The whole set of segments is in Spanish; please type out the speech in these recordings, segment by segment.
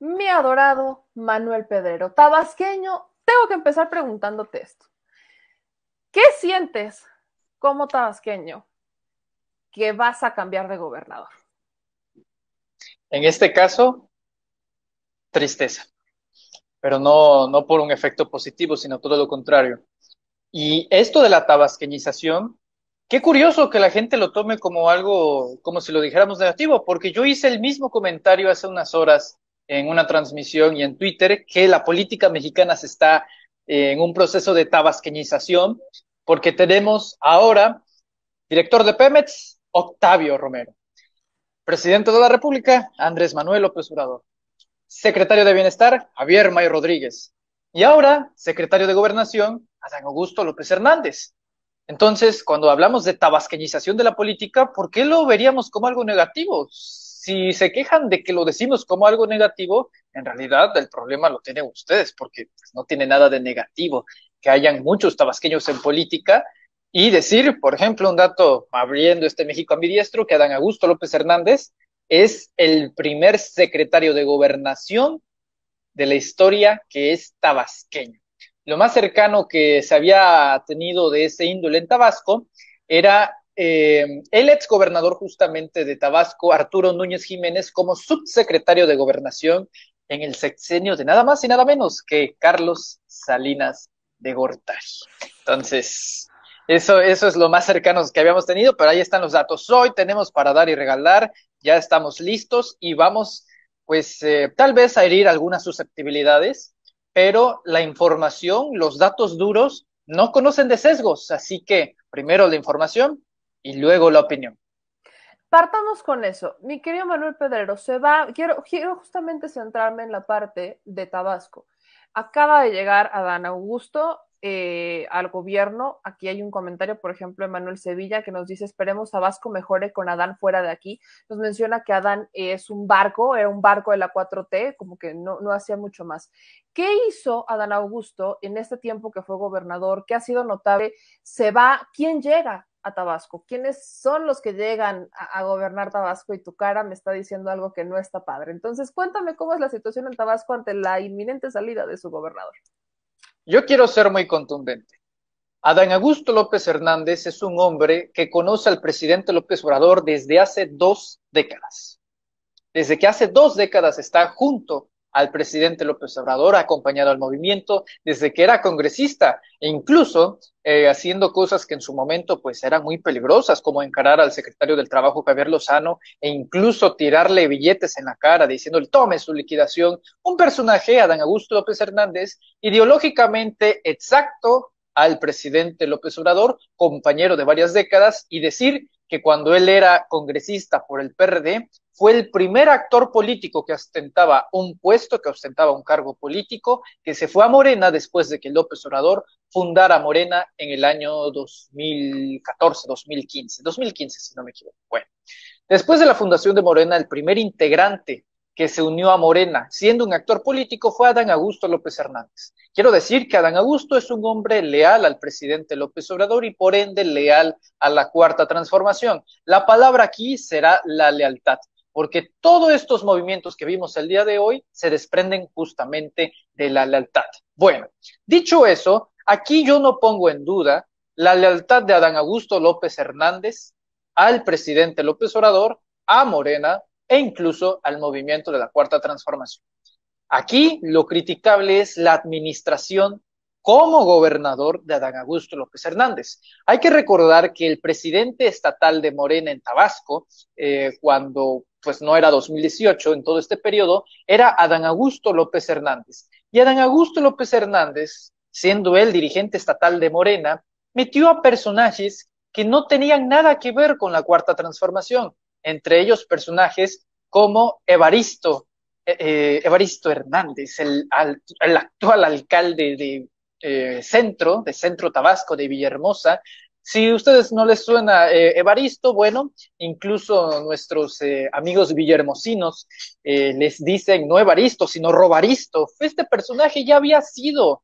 mi adorado Manuel Pedrero, tabasqueño, tengo que empezar preguntándote esto. ¿Qué sientes como tabasqueño que vas a cambiar de gobernador? En este caso, tristeza, pero no, no por un efecto positivo, sino todo lo contrario. Y esto de la tabasqueñización, qué curioso que la gente lo tome como algo, como si lo dijéramos negativo, porque yo hice el mismo comentario hace unas horas en una transmisión y en Twitter que la política mexicana se está eh, en un proceso de tabasqueñización porque tenemos ahora director de Pemex, Octavio Romero, presidente de la República, Andrés Manuel López Obrador, secretario de Bienestar, Javier May Rodríguez, y ahora secretario de Gobernación, Adán Augusto López Hernández. Entonces, cuando hablamos de tabasqueñización de la política, ¿por qué lo veríamos como algo negativo? si se quejan de que lo decimos como algo negativo, en realidad el problema lo tienen ustedes, porque pues, no tiene nada de negativo que hayan muchos tabasqueños en política y decir, por ejemplo, un dato abriendo este México ambidiestro, que Adán Augusto López Hernández es el primer secretario de gobernación de la historia que es tabasqueño. Lo más cercano que se había tenido de ese índole en Tabasco era eh, el exgobernador justamente de Tabasco, Arturo Núñez Jiménez, como subsecretario de gobernación en el sexenio de nada más y nada menos que Carlos Salinas de Gortari. Entonces, eso, eso es lo más cercano que habíamos tenido, pero ahí están los datos. Hoy tenemos para dar y regalar, ya estamos listos y vamos, pues, eh, tal vez a herir algunas susceptibilidades, pero la información, los datos duros, no conocen de sesgos, así que primero la información y luego la opinión. Partamos con eso. Mi querido Manuel Pedrero, se va, quiero, quiero justamente centrarme en la parte de Tabasco. Acaba de llegar Adán Augusto eh, al gobierno. Aquí hay un comentario, por ejemplo, de Manuel Sevilla, que nos dice, esperemos Tabasco mejore con Adán fuera de aquí. Nos menciona que Adán es un barco, era un barco de la 4T, como que no, no hacía mucho más. ¿Qué hizo Adán Augusto en este tiempo que fue gobernador? ¿Qué ha sido notable? ¿Se va? ¿Quién llega? a Tabasco? ¿Quiénes son los que llegan a, gobernar Tabasco? Y tu cara me está diciendo algo que no está padre. Entonces, cuéntame cómo es la situación en Tabasco ante la inminente salida de su gobernador. Yo quiero ser muy contundente. Adán Augusto López Hernández es un hombre que conoce al presidente López Obrador desde hace dos décadas. Desde que hace dos décadas está junto al presidente López Obrador, acompañado al movimiento desde que era congresista e incluso eh, haciendo cosas que en su momento pues eran muy peligrosas, como encarar al secretario del Trabajo Javier Lozano e incluso tirarle billetes en la cara diciéndole tome su liquidación. Un personaje, Adán Augusto López Hernández, ideológicamente exacto al presidente López Obrador, compañero de varias décadas, y decir que cuando él era congresista por el PRD, fue el primer actor político que ostentaba un puesto, que ostentaba un cargo político, que se fue a Morena después de que López Obrador fundara Morena en el año 2014, 2015, 2015 si no me equivoco. Bueno, después de la fundación de Morena, el primer integrante que se unió a Morena, siendo un actor político, fue Adán Augusto López Hernández. Quiero decir que Adán Augusto es un hombre leal al presidente López Obrador y por ende leal a la cuarta transformación. La palabra aquí será la lealtad porque todos estos movimientos que vimos el día de hoy se desprenden justamente de la lealtad. Bueno, dicho eso, aquí yo no pongo en duda la lealtad de Adán Augusto López Hernández al presidente López Obrador, a Morena, e incluso al movimiento de la Cuarta Transformación. Aquí lo criticable es la administración como gobernador de Adán Augusto López Hernández. Hay que recordar que el presidente estatal de Morena en Tabasco, eh, cuando pues no era 2018, en todo este periodo, era Adán Augusto López Hernández. Y Adán Augusto López Hernández, siendo él dirigente estatal de Morena, metió a personajes que no tenían nada que ver con la cuarta transformación, entre ellos personajes como Evaristo, eh, eh, Evaristo Hernández, el, actual alcalde de eh, Centro, de Centro Tabasco, de Villahermosa. Si a ustedes no les suena Evaristo, bueno, incluso nuestros amigos villahermosinos les dicen no Evaristo, sino Robaristo. Este personaje ya había sido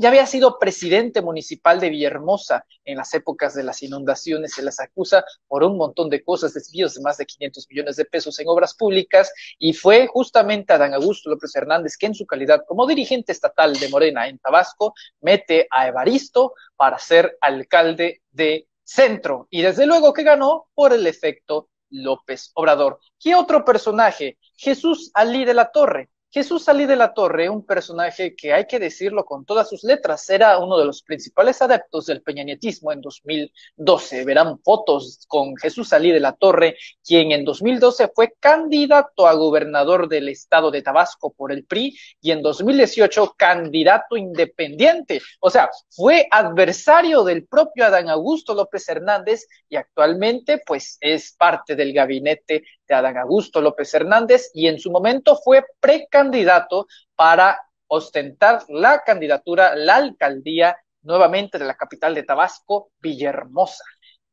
ya había sido presidente municipal de Villahermosa en las épocas de las inundaciones. Se las acusa por un montón de cosas, desvíos de más de 500 millones de pesos en obras públicas. Y fue justamente Dan Augusto López Hernández que en su calidad como dirigente estatal de Morena en Tabasco mete a Evaristo para ser alcalde de Centro. Y desde luego que ganó por el efecto López Obrador. ¿Qué otro personaje? Jesús Alí de la Torre, Jesús Salí de la Torre, un personaje que hay que decirlo con todas sus letras, era uno de los principales adeptos del peñanetismo en 2012. Verán fotos con Jesús Salí de la Torre, quien en 2012 fue candidato a gobernador del estado de Tabasco por el PRI y en 2018 candidato independiente. O sea, fue adversario del propio Adán Augusto López Hernández y actualmente pues es parte del gabinete de Adán Augusto López Hernández y en su momento fue precandidato candidato para ostentar la candidatura, la alcaldía nuevamente de la capital de Tabasco, Villahermosa.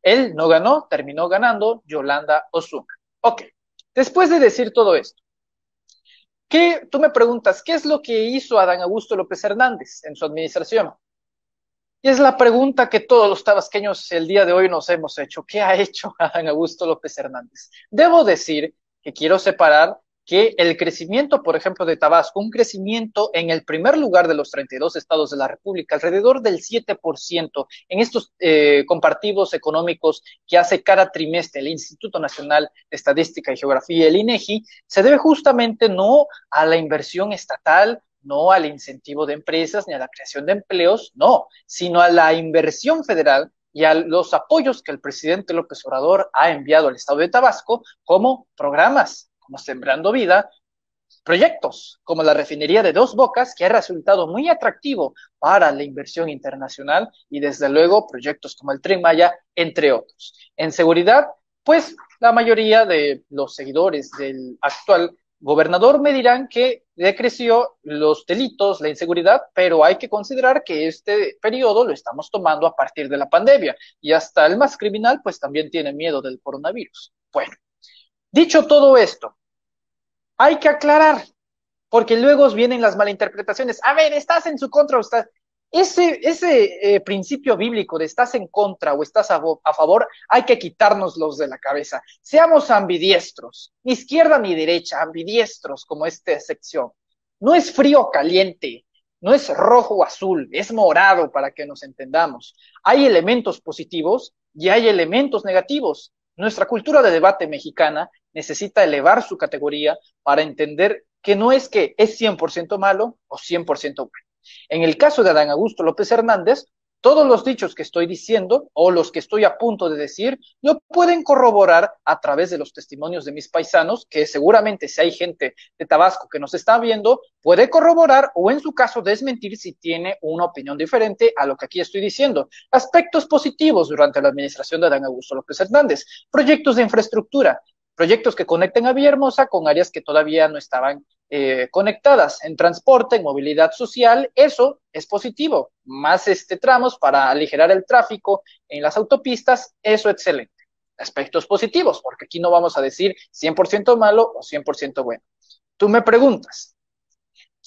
Él no ganó, terminó ganando Yolanda Osuna. Ok, después de decir todo esto, ¿qué, tú me preguntas, ¿qué es lo que hizo Adán Augusto López Hernández en su administración? Y es la pregunta que todos los tabasqueños el día de hoy nos hemos hecho. ¿Qué ha hecho Adán Augusto López Hernández? Debo decir que quiero separar que el crecimiento, por ejemplo, de Tabasco, un crecimiento en el primer lugar de los 32 estados de la República, alrededor del 7% en estos eh, compartidos económicos que hace cada trimestre el Instituto Nacional de Estadística y Geografía, el INEGI, e se debe justamente no a la inversión estatal, no al incentivo de empresas ni a la creación de empleos, no, sino a la inversión federal y a los apoyos que el presidente López Obrador ha enviado al estado de Tabasco como programas como Sembrando Vida, proyectos como la refinería de Dos Bocas, que ha resultado muy atractivo para la inversión internacional y desde luego proyectos como el Tren Maya, entre otros. En seguridad, pues la mayoría de los seguidores del actual gobernador me dirán que decreció los delitos, la inseguridad, pero hay que considerar que este periodo lo estamos tomando a partir de la pandemia y hasta el más criminal pues también tiene miedo del coronavirus. Bueno, Dicho todo esto, hay que aclarar, porque luego vienen las malinterpretaciones. A ver, estás en su contra o estás... Ese, ese eh, principio bíblico de estás en contra o estás a, a favor, hay que quitárnoslos de la cabeza. Seamos ambidiestros, ni izquierda ni derecha, ambidiestros como esta sección. No es frío o caliente, no es rojo o azul, es morado para que nos entendamos. Hay elementos positivos y hay elementos negativos. Nuestra cultura de debate mexicana necesita elevar su categoría para entender que no es que es 100% malo o 100% bueno. En el caso de Adán Augusto López Hernández, todos los dichos que estoy diciendo o los que estoy a punto de decir lo pueden corroborar a través de los testimonios de mis paisanos, que seguramente si hay gente de Tabasco que nos está viendo, puede corroborar o en su caso desmentir si tiene una opinión diferente a lo que aquí estoy diciendo. Aspectos positivos durante la administración de Adán Augusto López Hernández, proyectos de infraestructura, proyectos que conecten a Villahermosa con áreas que todavía no estaban eh, conectadas en transporte, en movilidad social, eso es positivo. Más este tramos para aligerar el tráfico en las autopistas, eso excelente. Aspectos positivos, porque aquí no vamos a decir 100% malo o 100% bueno. Tú me preguntas,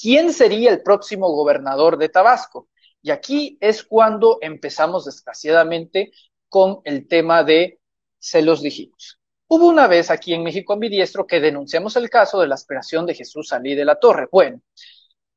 ¿quién sería el próximo gobernador de Tabasco? Y aquí es cuando empezamos desgraciadamente con el tema de, se los dijimos, Hubo una vez aquí en México Ambidiestro que denunciamos el caso de la aspiración de Jesús Salí de la Torre. Bueno,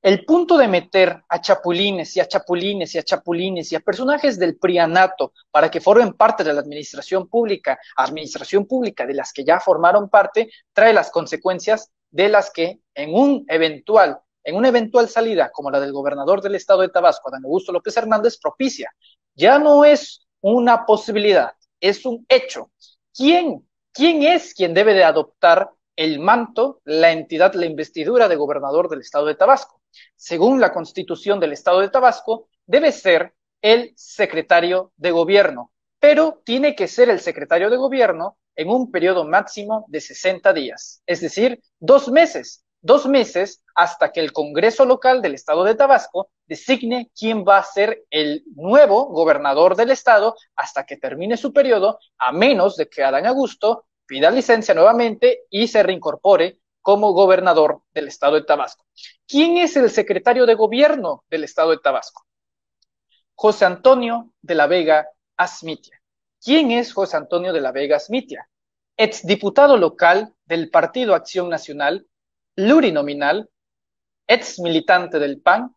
el punto de meter a chapulines y a chapulines y a chapulines y a personajes del prianato para que formen parte de la administración pública, administración pública de las que ya formaron parte, trae las consecuencias de las que en un eventual, en una eventual salida como la del gobernador del estado de Tabasco, Dan Augusto López Hernández, propicia. Ya no es una posibilidad, es un hecho. ¿Quién ¿Quién es quien debe de adoptar el manto, la entidad, la investidura de gobernador del Estado de Tabasco? Según la constitución del Estado de Tabasco, debe ser el secretario de gobierno, pero tiene que ser el secretario de gobierno en un periodo máximo de 60 días, es decir, dos meses dos meses hasta que el Congreso local del Estado de Tabasco designe quién va a ser el nuevo gobernador del Estado hasta que termine su periodo, a menos de que Adán Augusto pida licencia nuevamente y se reincorpore como gobernador del Estado de Tabasco. ¿Quién es el secretario de gobierno del Estado de Tabasco? José Antonio de la Vega Asmitia. ¿Quién es José Antonio de la Vega Asmitia? Exdiputado local del Partido Acción Nacional plurinominal, ex militante del PAN,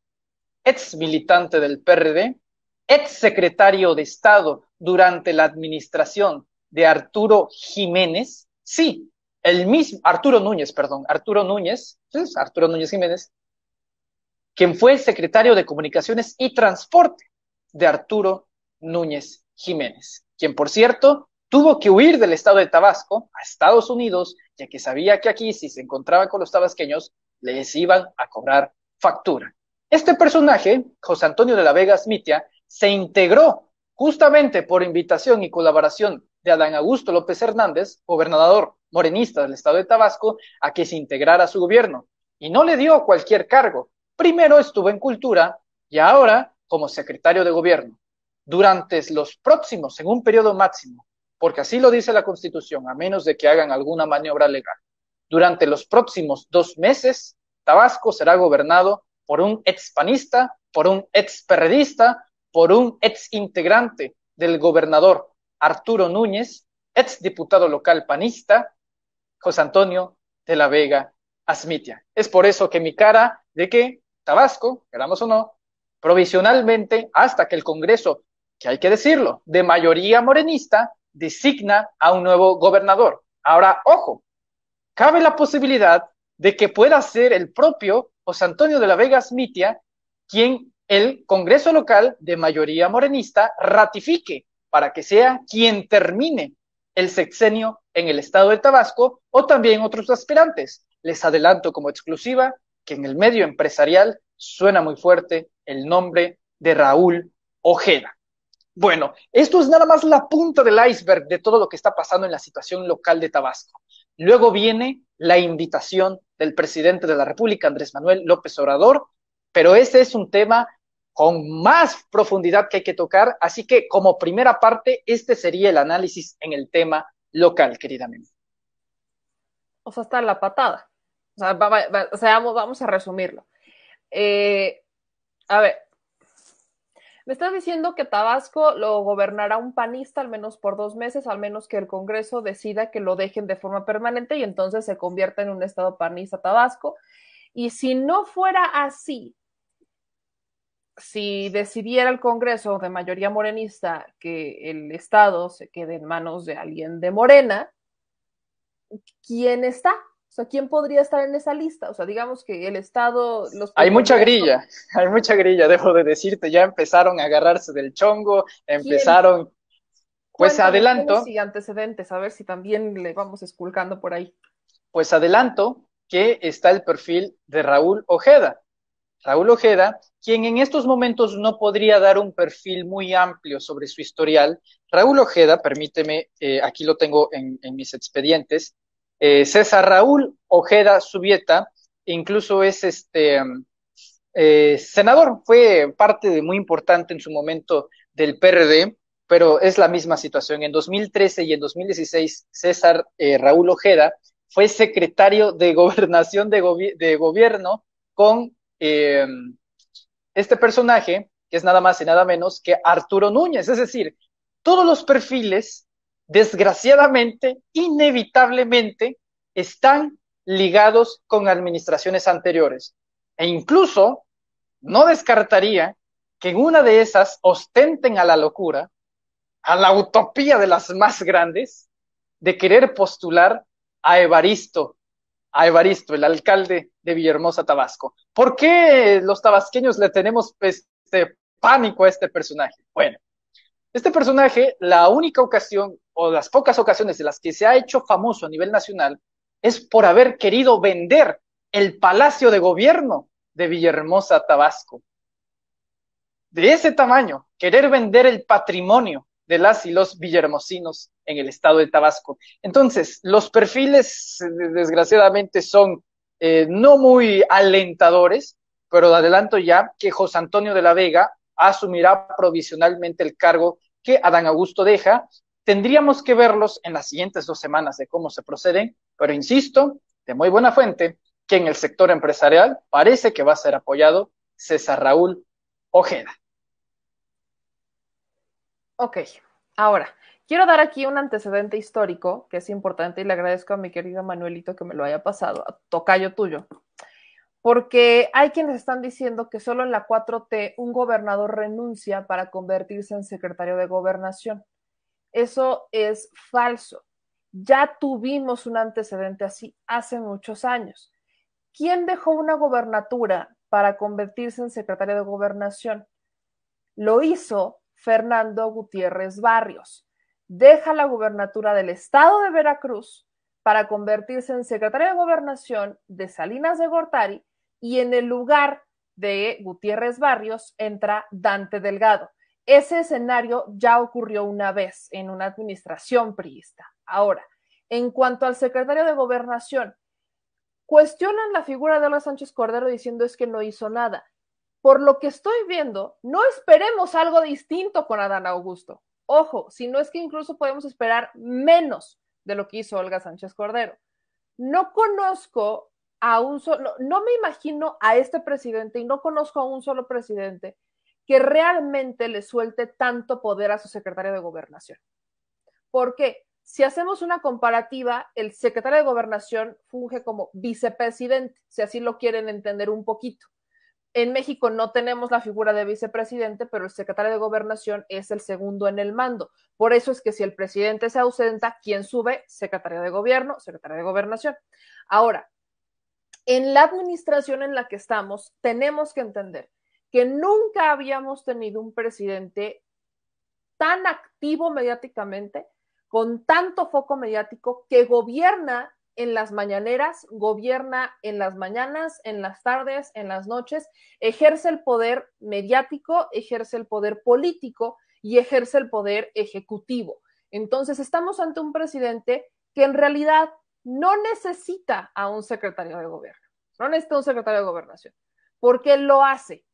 ex militante del PRD, ex secretario de Estado durante la administración de Arturo Jiménez, sí, el mismo, Arturo Núñez, perdón, Arturo Núñez, Arturo Núñez Jiménez, quien fue el secretario de Comunicaciones y Transporte de Arturo Núñez Jiménez, quien por cierto Tuvo que huir del estado de Tabasco a Estados Unidos, ya que sabía que aquí si se encontraba con los tabasqueños les iban a cobrar factura. Este personaje, José Antonio de la Vega Smithia, se integró justamente por invitación y colaboración de Adán Augusto López Hernández, gobernador morenista del estado de Tabasco, a que se integrara a su gobierno. Y no le dio cualquier cargo. Primero estuvo en cultura y ahora como secretario de gobierno. Durante los próximos, en un periodo máximo porque así lo dice la Constitución, a menos de que hagan alguna maniobra legal. Durante los próximos dos meses, Tabasco será gobernado por un ex panista, por un ex perredista, por un ex integrante del gobernador Arturo Núñez, ex diputado local panista, José Antonio de la Vega Asmitia. Es por eso que mi cara de que Tabasco, queramos o no, provisionalmente, hasta que el Congreso, que hay que decirlo, de mayoría morenista, designa a un nuevo gobernador. Ahora, ojo, cabe la posibilidad de que pueda ser el propio José Antonio de la Vegas Mitia quien el Congreso local de mayoría morenista ratifique para que sea quien termine el sexenio en el estado de Tabasco o también otros aspirantes. Les adelanto como exclusiva que en el medio empresarial suena muy fuerte el nombre de Raúl Ojeda. Bueno, esto es nada más la punta del iceberg de todo lo que está pasando en la situación local de Tabasco. Luego viene la invitación del presidente de la República, Andrés Manuel López Obrador, pero ese es un tema con más profundidad que hay que tocar, así que como primera parte, este sería el análisis en el tema local, querida amiga. O sea, está la patada. O sea, vamos, a resumirlo. Eh, a ver, me estás diciendo que Tabasco lo gobernará un panista al menos por dos meses, al menos que el Congreso decida que lo dejen de forma permanente y entonces se convierta en un estado panista Tabasco. Y si no fuera así, si decidiera el Congreso de mayoría morenista que el Estado se quede en manos de alguien de Morena, ¿quién está? O sea, ¿quién podría estar en esa lista? O sea, digamos que el Estado... hay mucha grilla, hay mucha grilla, debo de decirte, ya empezaron a agarrarse del chongo, empezaron... Pues adelanto... Y antecedentes, a ver si también le vamos esculcando por ahí. Pues adelanto que está el perfil de Raúl Ojeda. Raúl Ojeda, quien en estos momentos no podría dar un perfil muy amplio sobre su historial. Raúl Ojeda, permíteme, eh, aquí lo tengo en mis expedientes, eh, César Raúl Ojeda Subieta incluso es este eh, senador, fue parte de muy importante en su momento del PRD, pero es la misma situación. En 2013 y en 2016, César eh, Raúl Ojeda fue secretario de gobernación de, gobierno con em, este personaje, que es nada más y nada menos que Arturo Núñez. Es decir, todos los perfiles desgraciadamente, inevitablemente, están ligados con administraciones anteriores. E incluso no descartaría que en una de esas ostenten a la locura, a la utopía de las más grandes, de querer postular a Evaristo, a Evaristo, el alcalde de Villahermosa, Tabasco. ¿Por qué los tabasqueños le tenemos este pánico a este personaje? Bueno, este personaje, la única ocasión o las pocas ocasiones en las que se ha hecho famoso a nivel nacional es por haber querido vender el palacio de gobierno de Villahermosa, Tabasco. De ese tamaño, querer vender el patrimonio de las y los villahermosinos en el estado de Tabasco. Entonces, los perfiles eh, desgraciadamente son eh, no muy alentadores, pero adelanto ya que José Antonio de la Vega asumirá provisionalmente el cargo que Adán Augusto deja Tendríamos que verlos en las siguientes dos semanas de cómo se proceden, pero insisto, de muy buena fuente, que en el sector empresarial parece que va a ser apoyado César Raúl Ojeda. Ok, ahora, quiero dar aquí un antecedente histórico que es importante y le agradezco a mi querido Manuelito que me lo haya pasado, a tocayo tuyo, porque hay quienes están diciendo que solo en la 4T un gobernador renuncia para convertirse en secretario de gobernación. Eso es falso. Ya tuvimos un antecedente así hace muchos años. ¿Quién dejó una gobernatura para convertirse en Secretario de gobernación? Lo hizo Fernando Gutiérrez Barrios. Deja la gobernatura del estado de Veracruz para convertirse en Secretario de gobernación de Salinas de Gortari y en el lugar de Gutiérrez Barrios entra Dante Delgado ese escenario ya ocurrió una vez en una administración priista. Ahora, en cuanto al secretario de gobernación, cuestionan la figura de Olga Sánchez Cordero diciendo es que no hizo nada. Por lo que estoy viendo, no esperemos algo distinto con Adán Augusto. Ojo, si no es que incluso podemos esperar menos de lo que hizo Olga Sánchez Cordero. No conozco a un solo, no, no me imagino a este presidente y no conozco a un solo presidente que realmente le suelte tanto poder a su secretario de gobernación. porque Si hacemos una comparativa, el secretario de gobernación funge como vicepresidente, si así lo quieren entender un poquito. En México no tenemos la figura de vicepresidente, pero el secretario de gobernación es el segundo en el mando. Por eso es que si el presidente se ausenta, ¿quién sube? Secretario de gobierno, secretario de gobernación. Ahora, en la administración en la que estamos, tenemos que entender nunca habíamos tenido un presidente tan activo mediáticamente, con tanto foco mediático, que gobierna en las mañaneras, gobierna en las mañanas, en las tardes, en las noches, ejerce el poder mediático, ejerce el poder político y ejerce el poder ejecutivo. Entonces, estamos ante un presidente que en realidad no necesita a un secretario de gobierno, no necesita un secretario de gobernación, porque lo hace,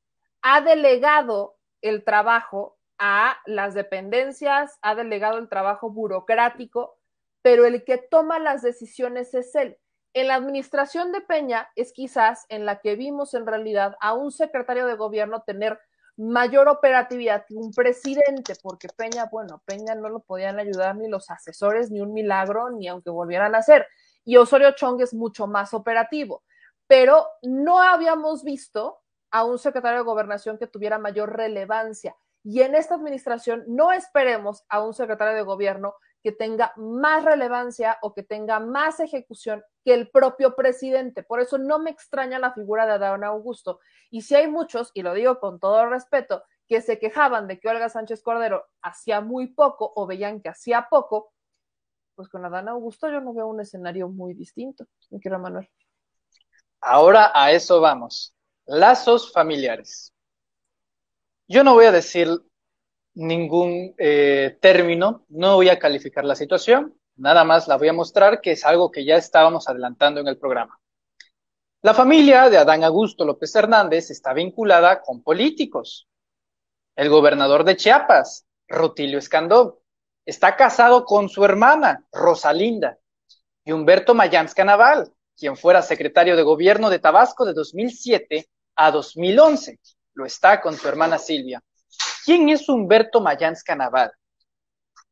ha delegado el trabajo a las dependencias, ha delegado el trabajo burocrático, pero el que toma las decisiones es él. En la administración de Peña es quizás en la que vimos en realidad a un secretario de gobierno tener mayor operatividad que un presidente, porque Peña, bueno, Peña no lo podían ayudar ni los asesores, ni un milagro, ni aunque volvieran a hacer. Y Osorio Chong es mucho más operativo. Pero no habíamos visto a un secretario de gobernación que tuviera mayor relevancia. Y en esta administración no esperemos a un secretario de gobierno que tenga más relevancia o que tenga más ejecución que el propio presidente. Por eso no me extraña la figura de Adán Augusto. Y si hay muchos, y lo digo con todo respeto, que se quejaban de que Olga Sánchez Cordero hacía muy poco o veían que hacía poco, pues con Adán Augusto yo no veo un escenario muy distinto, Me quiero Manuel. Ahora a eso vamos. Lazos familiares. Yo no voy a decir ningún eh, término, no voy a calificar la situación, nada más la voy a mostrar que es algo que ya estábamos adelantando en el programa. La familia de Adán Augusto López Hernández está vinculada con políticos. El gobernador de Chiapas, Rutilio Escandó, está casado con su hermana, Rosalinda, y Humberto Mayans Canaval, quien fuera secretario de gobierno de Tabasco de 2007 a 2011. Lo está con su hermana Silvia. ¿Quién es Humberto Mayans Canaval?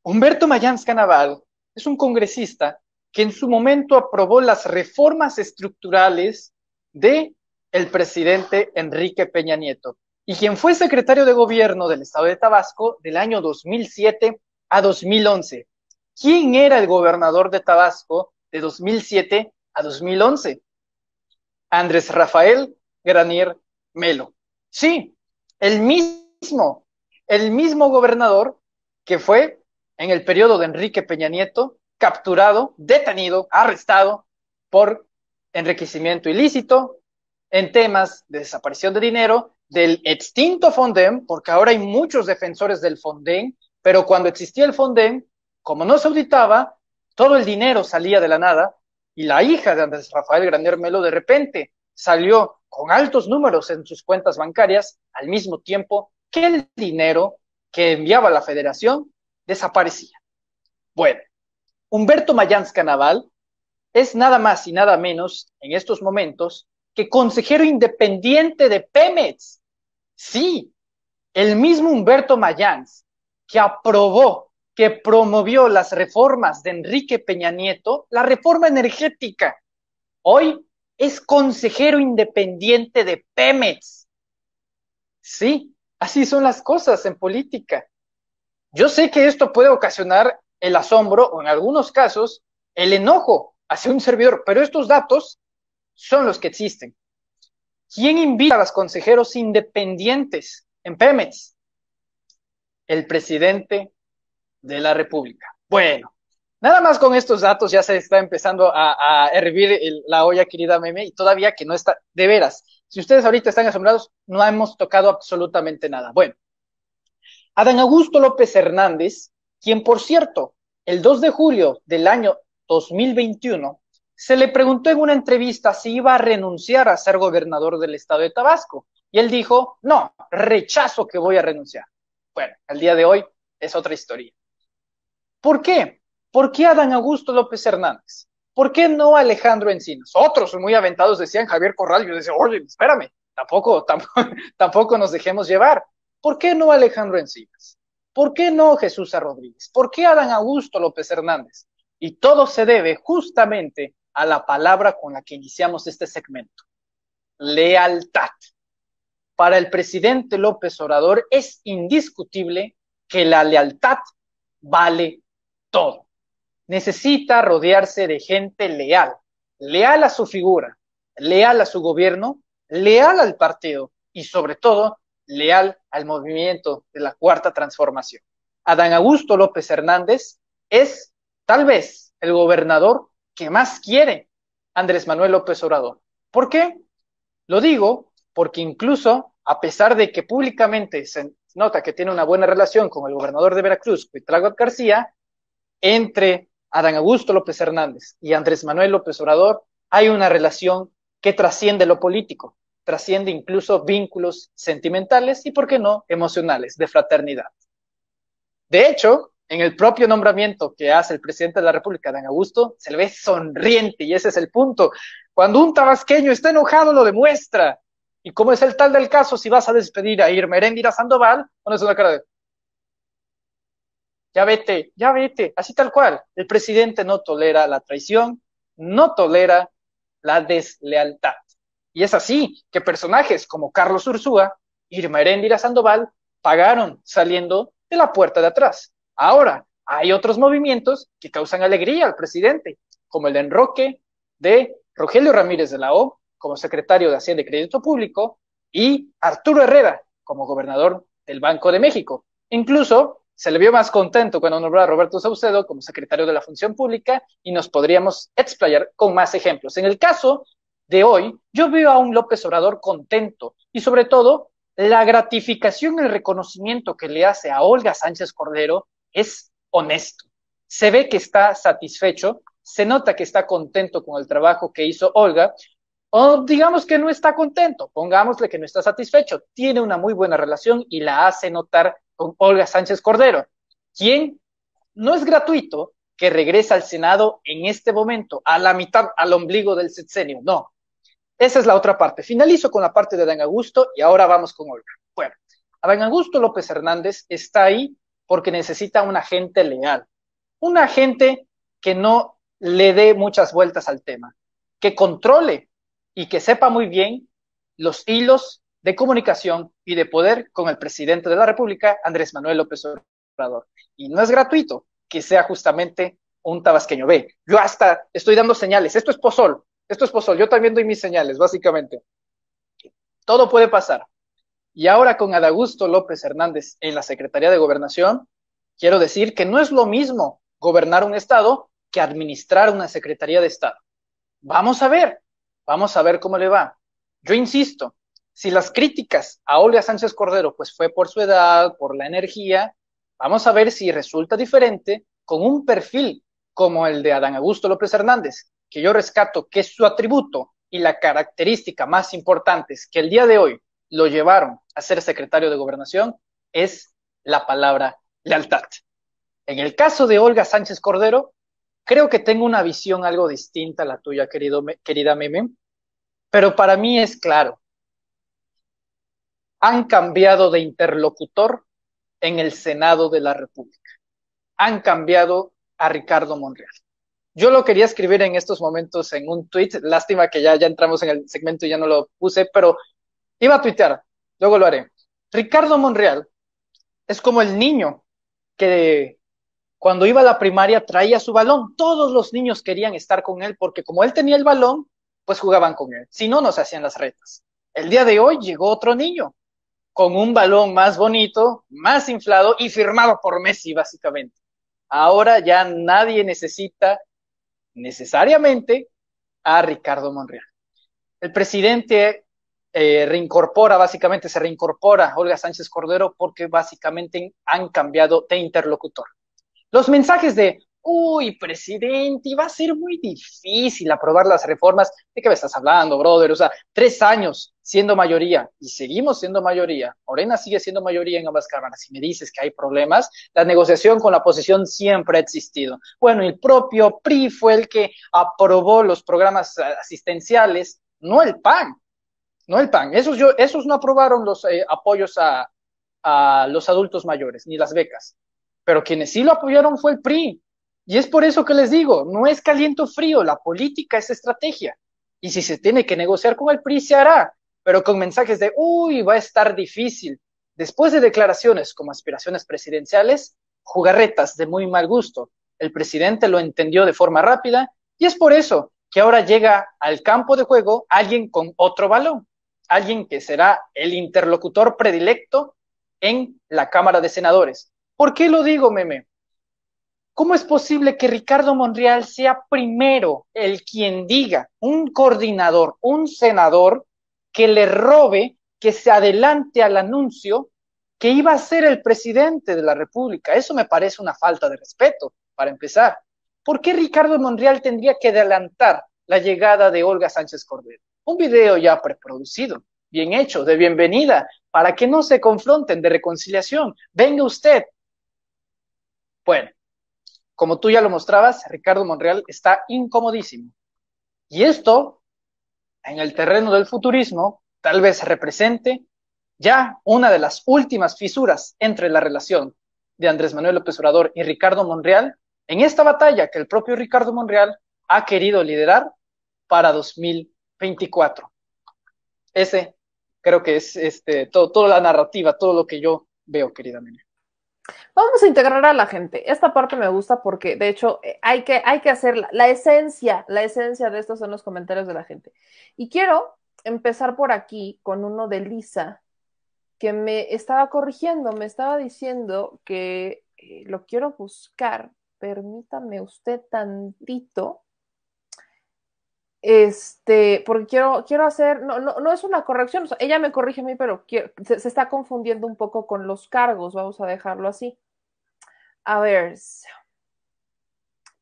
Humberto Mayans Canaval es un congresista que en su momento aprobó las reformas estructurales de el presidente Enrique Peña Nieto y quien fue secretario de gobierno del estado de Tabasco del año 2007 a 2011. ¿Quién era el gobernador de Tabasco de 2007 a 2011. Andrés Rafael Granier Melo. Sí, el mismo, el mismo gobernador que fue en el periodo de Enrique Peña Nieto capturado, detenido, arrestado por enriquecimiento ilícito en temas de desaparición de dinero del extinto Fondem porque ahora hay muchos defensores del Fondem pero cuando existía el Fondem como no se auditaba, todo el dinero salía de la nada y la hija de Andrés Rafael Graner Melo de repente salió con altos números en sus cuentas bancarias al mismo tiempo que el dinero que enviaba la federación desaparecía. Bueno, Humberto Mayans Canaval es nada más y nada menos en estos momentos que consejero independiente de Pemex. Sí, el mismo Humberto Mayans que aprobó que promovió las reformas de Enrique Peña Nieto, la reforma energética. Hoy es consejero independiente de Pemex. Sí, así son las cosas en política. Yo sé que esto puede ocasionar el asombro o en algunos casos el enojo hacia un servidor, pero estos datos son los que existen. ¿Quién invita a los consejeros independientes en Pemex? El presidente de la República. Bueno, nada más con estos datos ya se está empezando a, hervir la olla, querida meme, y todavía que no está, de veras, si ustedes ahorita están asombrados, no hemos tocado absolutamente nada. Bueno, Adán Augusto López Hernández, quien por cierto, el 2 de julio del año 2021, se le preguntó en una entrevista si iba a renunciar a ser gobernador del estado de Tabasco. Y él dijo, no, rechazo que voy a renunciar. Bueno, al día de hoy es otra historia. ¿Por qué? ¿Por qué Adán Augusto López Hernández? ¿Por qué no Alejandro Encinas? Otros muy aventados decían Javier Corral. Yo decía, oye, espérame, tampoco, tampoco, nos dejemos llevar. ¿Por qué no Alejandro Encinas? ¿Por qué no Jesús Rodríguez? ¿Por qué Adán Augusto López Hernández? Y todo se debe justamente a la palabra con la que iniciamos este segmento. Lealtad. Para el presidente López Obrador es indiscutible que la lealtad vale todo. Necesita rodearse de gente leal, leal a su figura, leal a su gobierno, leal al partido y sobre todo leal al movimiento de la cuarta transformación. Adán Augusto López Hernández es tal vez el gobernador que más quiere Andrés Manuel López Obrador. ¿Por qué? Lo digo porque incluso a pesar de que públicamente se nota que tiene una buena relación con el gobernador de Veracruz, Cuitláhuac García, entre Adán Augusto López Hernández y Andrés Manuel López Obrador hay una relación que trasciende lo político, trasciende incluso vínculos sentimentales y, por qué no, emocionales, de fraternidad. De hecho, en el propio nombramiento que hace el presidente de la República, Adán Augusto, se le ve sonriente y ese es el punto. Cuando un tabasqueño está enojado, lo demuestra. Y como es el tal del caso, si vas a despedir a Irma a Sandoval, pones una cara de, ya vete, ya vete, así tal cual. El presidente no tolera la traición, no tolera la deslealtad. Y es así que personajes como Carlos Ursúa, Irma Eréndira Sandoval, pagaron saliendo de la puerta de atrás. Ahora, hay otros movimientos que causan alegría al presidente, como el enroque de Rogelio Ramírez de la O como secretario de Hacienda y Crédito Público y Arturo Herrera como gobernador del Banco de México. Incluso se le vio más contento cuando nombró a Roberto Saucedo como secretario de la Función Pública y nos podríamos explayar con más ejemplos. En el caso de hoy, yo veo a un López Obrador contento y sobre todo la gratificación, el reconocimiento que le hace a Olga Sánchez Cordero es honesto. Se ve que está satisfecho, se nota que está contento con el trabajo que hizo Olga, o digamos que no está contento, pongámosle que no está satisfecho, tiene una muy buena relación y la hace notar con Olga Sánchez Cordero, quien no es gratuito que regresa al Senado en este momento, a la mitad, al ombligo del sexenio, no. Esa es la otra parte. Finalizo con la parte de Adán Augusto y ahora vamos con Olga. Bueno, Adán Augusto López Hernández está ahí porque necesita un agente leal, un agente que no le dé muchas vueltas al tema, que controle y que sepa muy bien los hilos de comunicación y de poder con el presidente de la República, Andrés Manuel López Obrador. Y no es gratuito que sea justamente un tabasqueño. Ve, yo hasta estoy dando señales. Esto es pozol, esto es pozol. Yo también doy mis señales, básicamente. Todo puede pasar. Y ahora con Adagusto López Hernández en la Secretaría de Gobernación, quiero decir que no es lo mismo gobernar un Estado que administrar una Secretaría de Estado. Vamos a ver, vamos a ver cómo le va. Yo insisto, si las críticas a Olga Sánchez Cordero pues fue por su edad, por la energía, vamos a ver si resulta diferente con un perfil como el de Adán Augusto López Hernández, que yo rescato que es su atributo y la característica más importante que el día de hoy lo llevaron a ser secretario de gobernación es la palabra lealtad. En el caso de Olga Sánchez Cordero, creo que tengo una visión algo distinta a la tuya, querido, querida Meme, pero para mí es claro, han cambiado de interlocutor en el Senado de la República. Han cambiado a Ricardo Monreal. Yo lo quería escribir en estos momentos en un tweet. Lástima que ya, ya entramos en el segmento y ya no lo puse, pero iba a tuitear. Luego lo haré. Ricardo Monreal es como el niño que cuando iba a la primaria traía su balón. Todos los niños querían estar con él porque como él tenía el balón, pues jugaban con él. Si no, no se hacían las retas. El día de hoy llegó otro niño con un balón más bonito, más inflado y firmado por Messi, básicamente. Ahora ya nadie necesita necesariamente a Ricardo Monreal. El presidente eh, reincorpora, básicamente se reincorpora Olga Sánchez Cordero porque básicamente han cambiado de interlocutor. Los mensajes de uy, presidente, va a ser muy difícil aprobar las reformas. ¿De qué me estás hablando, brother? O sea, tres años siendo mayoría y seguimos siendo mayoría. Morena sigue siendo mayoría en ambas cámaras. Si me dices que hay problemas, la negociación con la oposición siempre ha existido. Bueno, el propio PRI fue el que aprobó los programas asistenciales, no el PAN. No el PAN. Esos, yo, esos no aprobaron los eh, apoyos a, a los adultos mayores, ni las becas. Pero quienes sí lo apoyaron fue el PRI, y es por eso que les digo, no es caliente frío, la política es estrategia. Y si se tiene que negociar con el PRI, se hará, pero con mensajes de, uy, va a estar difícil. Después de declaraciones como aspiraciones presidenciales, jugarretas de muy mal gusto. El presidente lo entendió de forma rápida y es por eso que ahora llega al campo de juego alguien con otro balón, alguien que será el interlocutor predilecto en la Cámara de Senadores. ¿Por qué lo digo, meme? ¿Cómo es posible que Ricardo Monreal sea primero el quien diga, un coordinador, un senador, que le robe, que se adelante al anuncio que iba a ser el presidente de la República? Eso me parece una falta de respeto, para empezar. ¿Por qué Ricardo Monreal tendría que adelantar la llegada de Olga Sánchez Cordero? Un video ya preproducido, bien hecho, de bienvenida, para que no se confronten, de reconciliación. Venga usted. Bueno como tú ya lo mostrabas, Ricardo Monreal está incomodísimo. Y esto, en el terreno del futurismo, tal vez represente ya una de las últimas fisuras entre la relación de Andrés Manuel López Obrador y Ricardo Monreal en esta batalla que el propio Ricardo Monreal ha querido liderar para 2024. Ese creo que es este, todo, toda la narrativa, todo lo que yo veo, querida Amelia. Vamos a integrar a la gente. Esta parte me gusta porque, de hecho, eh, hay que, hay que hacer la, esencia, la esencia de estos son los comentarios de la gente. Y quiero empezar por aquí con uno de Lisa, que me estaba corrigiendo, me estaba diciendo que eh, lo quiero buscar. Permítame usted tantito este, porque quiero, quiero hacer, no, no, no es una corrección, ella me corrige a mí, pero se, está confundiendo un poco con los cargos, vamos a dejarlo así. A ver,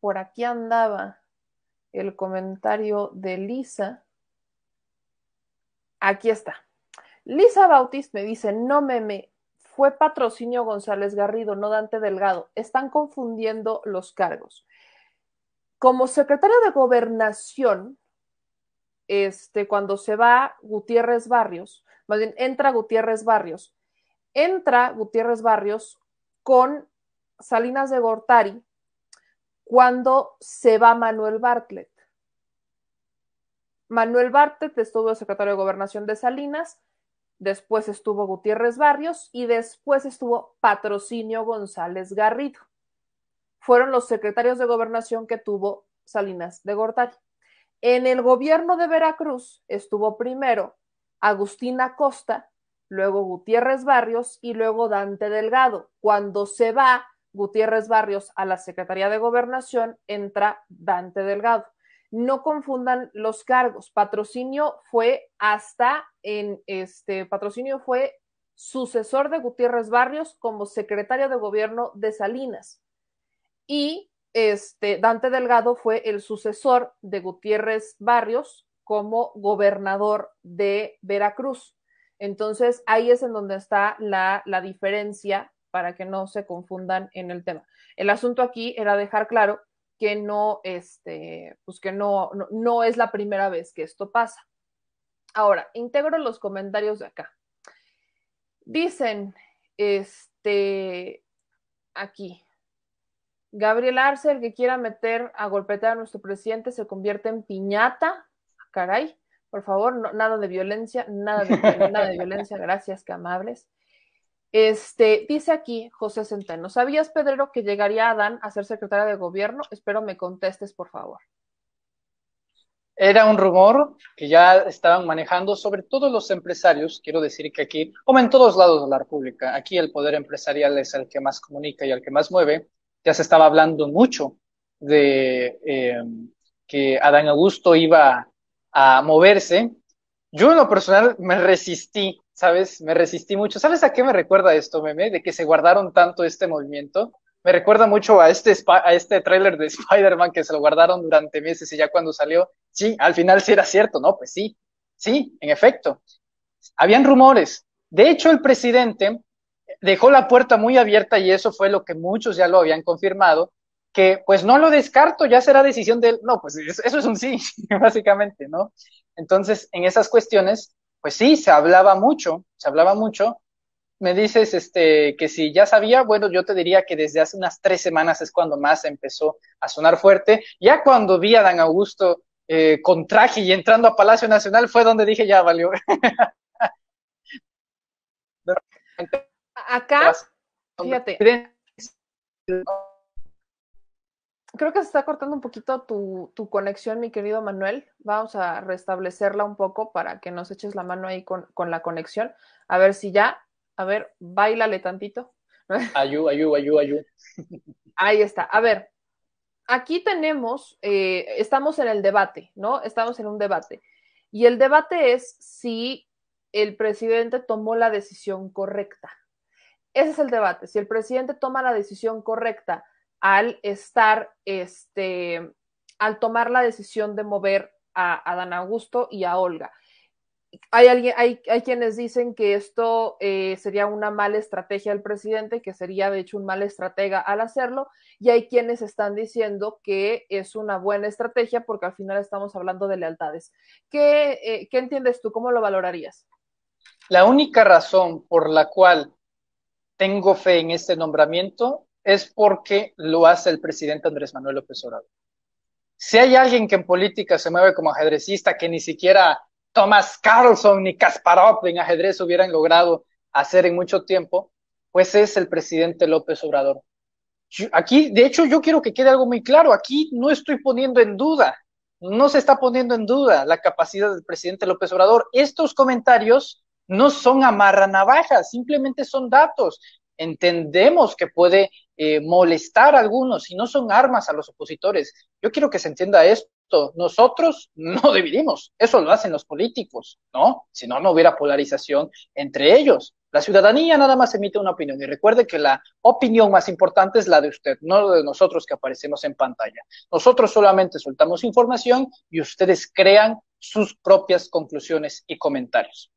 por aquí andaba el comentario de Lisa. Aquí está. Lisa Bautista me dice, no me fue patrocinio González Garrido, no Dante Delgado. Están confundiendo los cargos. Como secretario de gobernación, este, cuando se va Gutiérrez Barrios, más bien entra Gutiérrez Barrios, entra Gutiérrez Barrios con Salinas de Gortari cuando se va Manuel Bartlett. Manuel Bartlett estuvo secretario de Gobernación de Salinas, después estuvo Gutiérrez Barrios y después estuvo Patrocinio González Garrido. Fueron los secretarios de Gobernación que tuvo Salinas de Gortari. En el gobierno de Veracruz estuvo primero Agustín Acosta, luego Gutiérrez Barrios y luego Dante Delgado. Cuando se va Gutiérrez Barrios a la Secretaría de Gobernación, entra Dante Delgado. No confundan los cargos. Patrocinio fue hasta en este patrocinio fue sucesor de Gutiérrez Barrios como secretario de gobierno de Salinas. Y este, Dante Delgado fue el sucesor de Gutiérrez Barrios como gobernador de Veracruz. Entonces, ahí es en donde está la, diferencia para que no se confundan en el tema. El asunto aquí era dejar claro que no, este, pues que no, no es la primera vez que esto pasa. Ahora, integro los comentarios de acá. Dicen, este, aquí, Gabriel Arce, el que quiera meter a golpetear a nuestro presidente, se convierte en piñata. Caray, por favor, nada de violencia, nada de, de violencia, gracias, que amables. Este, dice aquí José Centeno, ¿sabías, Pedrero, que llegaría Adán a ser secretaria de gobierno? Espero me contestes, por favor. Era un rumor que ya estaban manejando sobre todos los empresarios, quiero decir que aquí, como en todos lados de la República, aquí el poder empresarial es el que más comunica y el que más mueve, ya se estaba hablando mucho de eh, que Adán Augusto iba a moverse. Yo en lo personal me resistí, ¿sabes? Me resistí mucho. ¿Sabes a qué me recuerda esto, meme? De que se guardaron tanto este movimiento. Me recuerda mucho a este, a este tráiler de Spider-Man que se lo guardaron durante meses y ya cuando salió, sí, al final sí era cierto, ¿no? Pues sí, sí, en efecto. Habían rumores. De hecho, el presidente dejó la puerta muy abierta y eso fue lo que muchos ya lo habían confirmado, que pues no lo descarto, ya será decisión de él. No, pues eso es un sí, básicamente, ¿no? Entonces, en esas cuestiones, pues sí, se hablaba mucho, se hablaba mucho. Me dices este, que si ya sabía, bueno, yo te diría que desde hace unas tres semanas es cuando más empezó a sonar fuerte. Ya cuando vi a Dan Augusto eh, con traje y entrando a Palacio Nacional fue donde dije, ya valió. acá, fíjate. Creo que se está cortando un poquito tu, conexión, mi querido Manuel. Vamos a restablecerla un poco para que nos eches la mano ahí con, la conexión. A ver si ya, a ver, bailale tantito. Ayú, ayú, ayú, ayú. Ahí está. A ver, aquí tenemos, eh, estamos en el debate, ¿no? Estamos en un debate. Y el debate es si el presidente tomó la decisión correcta, ese es el debate. Si el presidente toma la decisión correcta al estar, este, al tomar la decisión de mover a, Dan Augusto y a Olga. Hay, alguien, hay, hay quienes dicen que esto eh, sería una mala estrategia del presidente, que sería de hecho un mal estratega al hacerlo, y hay quienes están diciendo que es una buena estrategia porque al final estamos hablando de lealtades. ¿qué eh, entiendes tú? ¿Cómo lo valorarías? La única razón por la cual tengo fe en este nombramiento es porque lo hace el presidente Andrés Manuel López Obrador. Si hay alguien que en política se mueve como ajedrecista, que ni siquiera Thomas Carlson ni Kasparov en ajedrez hubieran logrado hacer en mucho tiempo, pues es el presidente López Obrador. aquí, de hecho, yo quiero que quede algo muy claro, aquí no estoy poniendo en duda, no se está poniendo en duda la capacidad del presidente López Obrador. Estos comentarios no son amarranavajas, simplemente son datos. Entendemos que puede eh, molestar a algunos y no son armas a los opositores. Yo quiero que se entienda esto. Nosotros no dividimos, eso lo hacen los políticos, ¿no? Si no, no hubiera polarización entre ellos. La ciudadanía nada más emite una opinión y recuerde que la opinión más importante es la de usted, no la de nosotros que aparecemos en pantalla. Nosotros solamente soltamos información y ustedes crean sus propias conclusiones y comentarios.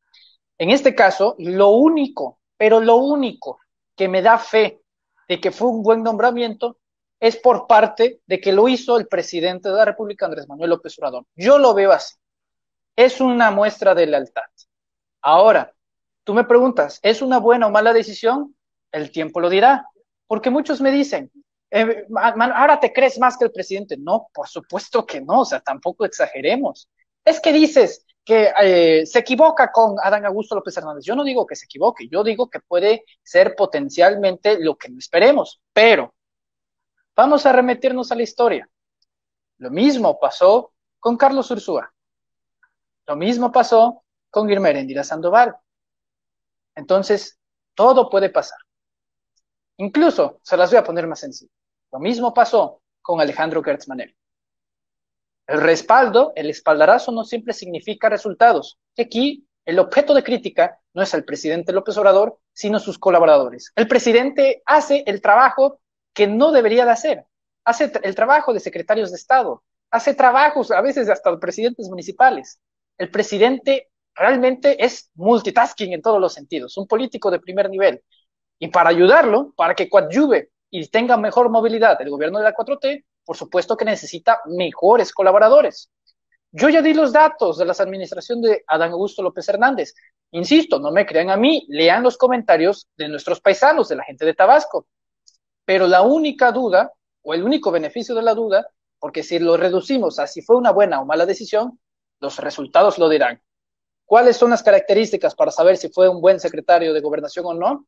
En este caso, lo único, pero lo único que me da fe de que fue un buen nombramiento es por parte de que lo hizo el presidente de la República, Andrés Manuel López Obrador. Yo lo veo así. Es una muestra de lealtad. Ahora, tú me preguntas, ¿es una buena o mala decisión? El tiempo lo dirá, porque muchos me dicen, eh, ahora te crees más que el presidente. No, por supuesto que no, o sea, tampoco exageremos. Es que dices, que eh, se equivoca con Adán Augusto López Hernández. Yo no digo que se equivoque, yo digo que puede ser potencialmente lo que no esperemos, pero vamos a remitirnos a la historia. Lo mismo pasó con Carlos Ursúa. Lo mismo pasó con Endira Sandoval. Entonces, todo puede pasar. Incluso, se las voy a poner más sencillo. Lo mismo pasó con Alejandro Gertzmanel. El respaldo, el espaldarazo no siempre significa resultados. Y aquí el objeto de crítica no es el presidente López Obrador, sino sus colaboradores. El presidente hace el trabajo que no debería de hacer. Hace el trabajo de secretarios de Estado, hace trabajos a veces hasta presidentes municipales. El presidente realmente es multitasking en todos los sentidos, un político de primer nivel. Y para ayudarlo, para que coadyuve y tenga mejor movilidad el gobierno de la 4T, por supuesto que necesita mejores colaboradores. Yo ya di los datos de las administración de Adán Augusto López Hernández. Insisto, no me crean a mí, lean los comentarios de nuestros paisanos, de la gente de Tabasco. Pero la única duda, o el único beneficio de la duda, porque si lo reducimos a si fue una buena o mala decisión, los resultados lo dirán. ¿Cuáles son las características para saber si fue un buen secretario de gobernación o no?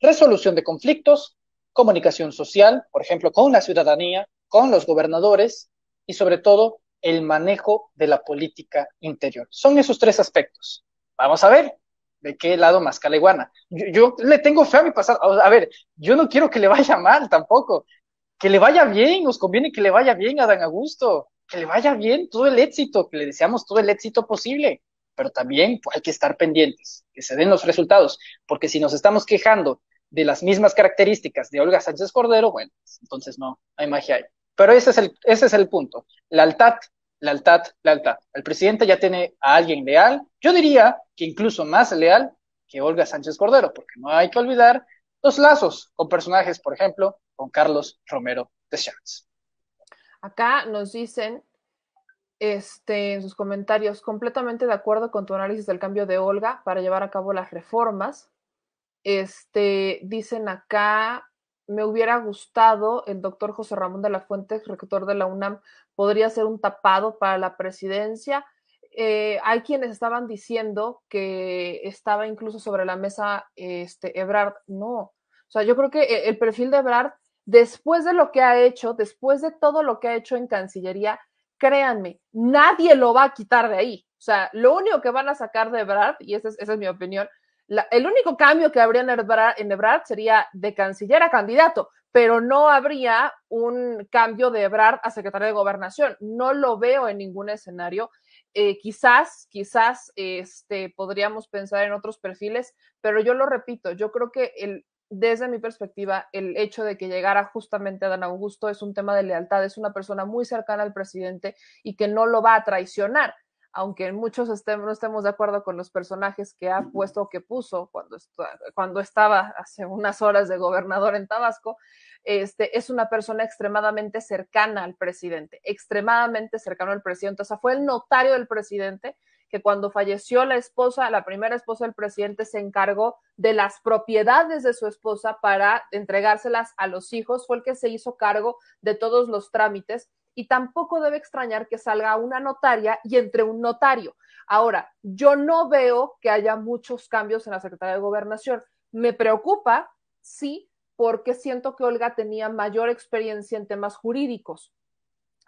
Resolución de conflictos, comunicación social, por ejemplo, con la ciudadanía, con los gobernadores y sobre todo el manejo de la política interior. Son esos tres aspectos. Vamos a ver de qué lado más caleguana. Yo, le tengo fe a mi pasado. A ver, yo no quiero que le vaya mal tampoco. Que le vaya bien, nos conviene que le vaya bien a Dan Augusto. Que le vaya bien todo el éxito, que le deseamos todo el éxito posible. Pero también hay que estar pendientes, que se den los resultados. Porque si nos estamos quejando de las mismas características de Olga Sánchez Cordero, bueno, entonces no, hay magia ahí. Pero ese es el, ese es el punto. Lealtad, la lealtad. El presidente ya tiene a alguien leal, yo diría que incluso más leal que Olga Sánchez Cordero, porque no hay que olvidar los lazos con personajes, por ejemplo, con Carlos Romero de Chávez. Acá nos dicen este, en sus comentarios, completamente de acuerdo con tu análisis del cambio de Olga para llevar a cabo las reformas. Este, dicen acá, me hubiera gustado el doctor José Ramón de la Fuente, rector de la UNAM, podría ser un tapado para la presidencia. Eh, hay quienes estaban diciendo que estaba incluso sobre la mesa este, Ebrard. No, o sea, yo creo que eh, el perfil de Ebrard, después de lo que ha hecho, después de todo lo que ha hecho en Cancillería, créanme, nadie lo va a quitar de ahí. O sea, lo único que van a sacar de Ebrard, y esa esa es mi opinión, el único cambio que habría en Ebrard, sería de canciller a candidato, pero no habría un cambio de Ebrard a secretario de gobernación. No lo veo en ningún escenario. Eh, quizás, quizás este, podríamos pensar en otros perfiles, pero yo lo repito, yo creo que desde mi perspectiva, el hecho de que llegara justamente a Dan Augusto es un tema de lealtad, es una persona muy cercana al presidente y que no lo va a traicionar aunque muchos no estemos de acuerdo con los personajes que ha puesto o que puso cuando, cuando estaba hace unas horas de gobernador en Tabasco, este, es una persona extremadamente cercana al presidente, extremadamente cercano al presidente. O sea, fue el notario del presidente que cuando falleció la esposa, la primera esposa del presidente, se encargó de las propiedades de su esposa para entregárselas a los hijos, fue el que se hizo cargo de todos los trámites y tampoco debe extrañar que salga una notaria y entre un notario. Ahora, yo no veo que haya muchos cambios en la Secretaría de Gobernación. Me preocupa, sí, porque siento que Olga tenía mayor experiencia en temas jurídicos.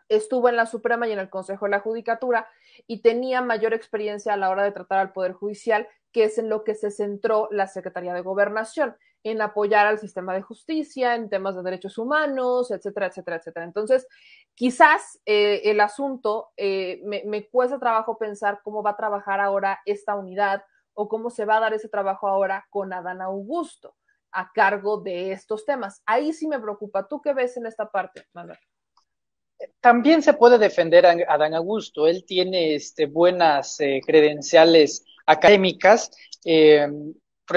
Estuvo en la Suprema y en el Consejo de la Judicatura y tenía mayor experiencia a la hora de tratar al Poder Judicial, que es en lo que se centró la Secretaría de Gobernación en apoyar al sistema de justicia, en temas de derechos humanos, etcétera, etcétera, etcétera. Entonces, quizás eh, el asunto, eh, me, cuesta trabajo pensar cómo va a trabajar ahora esta unidad o cómo se va a dar ese trabajo ahora con Adán Augusto a cargo de estos temas. Ahí sí me preocupa. ¿Tú qué ves en esta parte, Manuel? También se puede defender a Adán Augusto. Él tiene este, buenas eh, credenciales académicas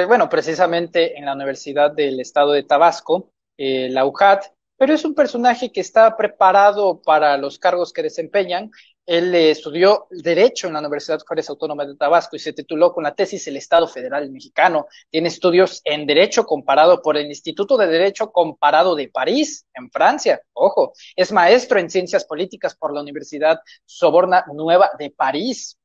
bueno, precisamente en la Universidad del Estado de Tabasco, eh, la UJAT, pero es un personaje que está preparado para los cargos que desempeñan. Él eh, estudió Derecho en la Universidad Juárez Autónoma de Tabasco y se tituló con la tesis El Estado Federal Mexicano. Tiene estudios en Derecho comparado por el Instituto de Derecho Comparado de París, en Francia. Ojo, es maestro en Ciencias Políticas por la Universidad Soborna Nueva de París.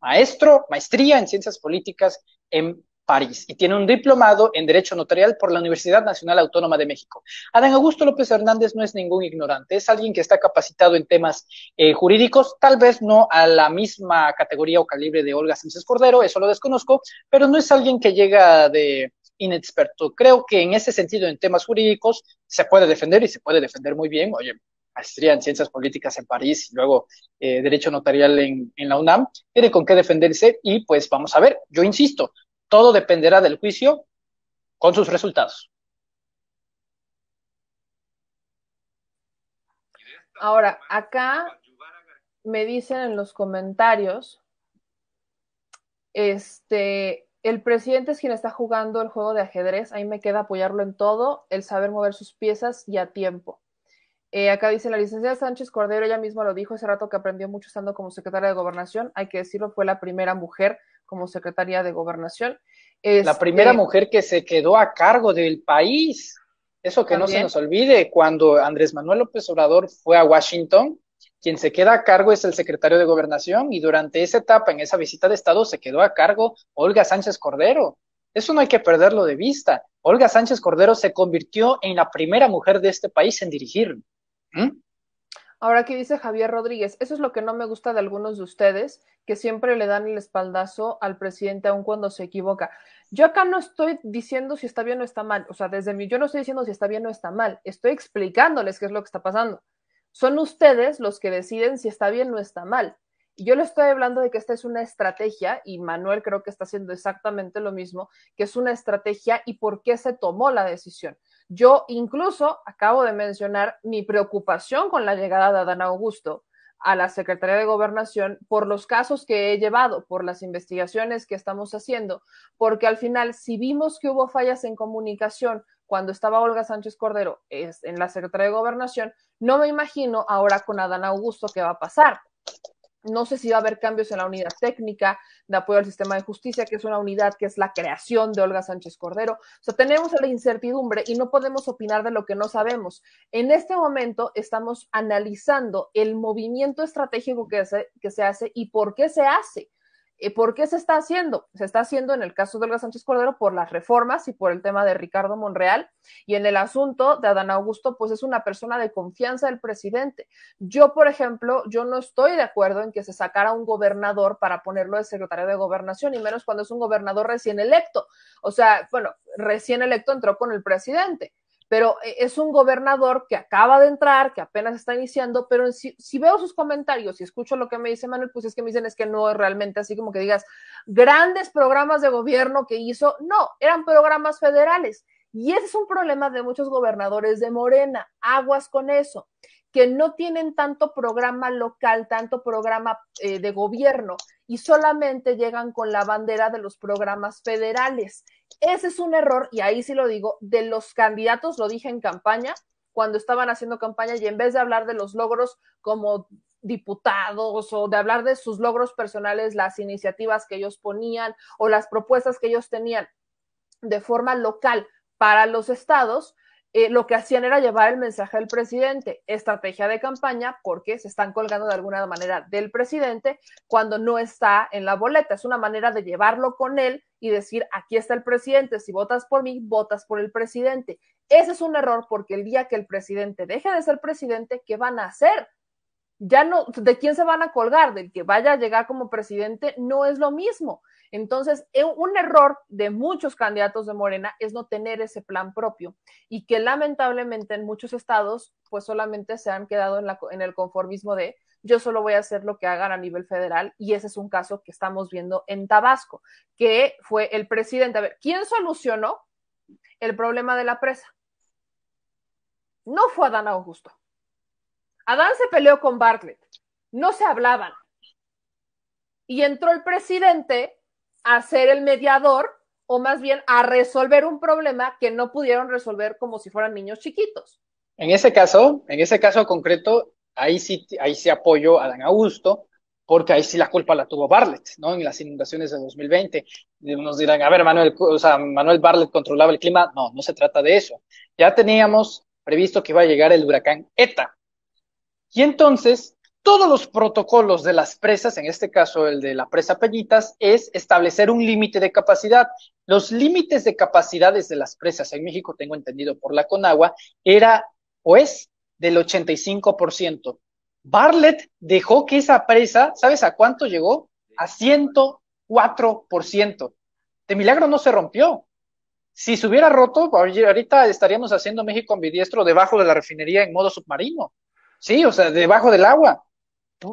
Maestro, maestría en Ciencias Políticas en París y tiene un diplomado en Derecho Notarial por la Universidad Nacional Autónoma de México. Adán Augusto López Hernández no es ningún ignorante, es alguien que está capacitado en temas eh, jurídicos, tal vez no a la misma categoría o calibre de Olga Sánchez Cordero, eso lo desconozco, pero no es alguien que llega de inexperto. Creo que en ese sentido, en temas jurídicos, se puede defender y se puede defender muy bien. Oye, maestría en ciencias políticas en París y luego eh, derecho notarial en, la UNAM, tiene con qué defenderse y pues vamos a ver, yo insisto, todo dependerá del juicio con sus resultados. Ahora, acá me dicen en los comentarios, este, el presidente es quien está jugando el juego de ajedrez, ahí me queda apoyarlo en todo, el saber mover sus piezas y a tiempo. Eh, acá dice la licenciada Sánchez Cordero, ella misma lo dijo hace rato que aprendió mucho estando como secretaria de gobernación, hay que decirlo, fue la primera mujer como secretaria de gobernación. es... la este, primera mujer que se quedó a cargo del país. Eso que no se nos olvide, cuando Andrés Manuel López Obrador fue a Washington, quien se queda a cargo es el secretario de gobernación y durante esa etapa, en esa visita de Estado, se quedó a cargo Olga Sánchez Cordero. Eso no hay que perderlo de vista. Olga Sánchez Cordero se convirtió en la primera mujer de este país en dirigir. Ahora, aquí dice Javier Rodríguez? Eso es lo que no me gusta de algunos de ustedes, que siempre le dan el espaldazo al presidente aun cuando se equivoca. Yo acá no estoy diciendo si está bien o está mal, o sea, desde mí yo no estoy diciendo si está bien o está mal, estoy explicándoles qué es lo que está pasando. Son ustedes los que deciden si está bien o está mal. Y yo le estoy hablando de que esta es una estrategia, y Manuel creo que está haciendo exactamente lo mismo, que es una estrategia y por qué se tomó la decisión. Yo incluso acabo de mencionar mi preocupación con la llegada de Adán Augusto a la Secretaría de Gobernación por los casos que he llevado, por las investigaciones que estamos haciendo, porque al final, si vimos que hubo fallas en comunicación cuando estaba Olga Sánchez Cordero en la Secretaría de Gobernación, no me imagino ahora con Adán Augusto qué va a pasar. No sé si va a haber cambios en la unidad técnica de apoyo al sistema de justicia, que es una unidad que es la creación de Olga Sánchez Cordero. O sea, tenemos la incertidumbre y no podemos opinar de lo que no sabemos. En este momento estamos analizando el movimiento estratégico que se, que se hace y por qué se hace. ¿Por qué se está haciendo? Se está haciendo en el caso de Olga Sánchez Cordero por las reformas y por el tema de Ricardo Monreal. Y en el asunto de Adán Augusto, pues es una persona de confianza del presidente. Yo, por ejemplo, yo no estoy de acuerdo en que se sacara un gobernador para ponerlo de secretario de gobernación, y menos cuando es un gobernador recién electo. O sea, bueno, recién electo entró con el presidente pero e, es un gobernador que acaba de entrar, que apenas está iniciando, pero si, veo sus comentarios y escucho lo que me dice Manuel, pues es que me dicen es que no es realmente así como que digas grandes programas de gobierno que hizo, no, eran programas federales. Y ese es un problema de muchos gobernadores de Morena, aguas con eso, que no tienen tanto programa local, tanto programa eh, de gobierno y solamente llegan con la bandera de los programas federales ese es un error, y ahí sí lo digo, de los candidatos, lo dije en campaña, cuando estaban haciendo campaña y en vez de hablar de los logros como diputados o de hablar de sus logros personales, las iniciativas que ellos ponían o las propuestas que ellos tenían de forma local para los estados, eh, lo que hacían era llevar el mensaje al presidente, estrategia de campaña, porque se están colgando de alguna manera del presidente cuando no está en la boleta. Es una manera de llevarlo con él y decir, aquí está el presidente, si votas por mí, votas por el presidente. Ese es un error porque el día que el presidente deje de ser presidente, ¿qué van a hacer? Ya no, ¿de quién se van a colgar? Del que vaya a llegar como presidente no es lo mismo. Entonces, e, un error de muchos candidatos de Morena es no tener ese plan propio y que lamentablemente en muchos estados pues solamente se han quedado en, el conformismo de yo solo voy a hacer lo que hagan a nivel federal y ese es un caso que estamos viendo en Tabasco, que fue el presidente. A ver, ¿quién solucionó el problema de la presa? No fue Adán Augusto. Adán se peleó con Bartlett, no se hablaban. Y entró el presidente a ser el mediador o más bien a resolver un problema que no pudieron resolver como si fueran niños chiquitos. En ese caso, en ese caso concreto, ahí sí, ahí sí apoyo a Dan Augusto, porque ahí sí la culpa la tuvo Barlet, ¿no? En las inundaciones de 2020. Nos dirán, a ver, Manuel, o sea, Manuel Barlett controlaba el clima. No, no se trata de eso. Ya teníamos previsto que iba a llegar el huracán ETA. Y entonces, todos los protocolos de las presas, en este caso el de la presa Peñitas, es establecer un límite de capacidad. Los límites de capacidades de las presas en México, tengo entendido por la Conagua, era o es pues, del 85%. Bartlett dejó que esa presa, ¿sabes a cuánto llegó? A 104%. De milagro no se rompió. Si se hubiera roto, ahorita estaríamos haciendo México ambidiestro debajo de la refinería en modo submarino. Sí, o sea, debajo del agua.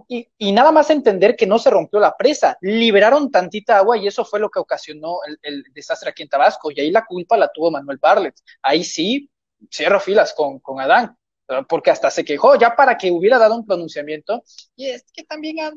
Y, nada más entender que no se rompió la presa, liberaron tantita agua y eso fue lo que ocasionó el, desastre aquí en Tabasco. Y ahí la culpa la tuvo Manuel Barlet. Ahí sí, cierro filas con, con Adán, porque hasta se quejó ya para que hubiera dado un pronunciamiento. Y es que también han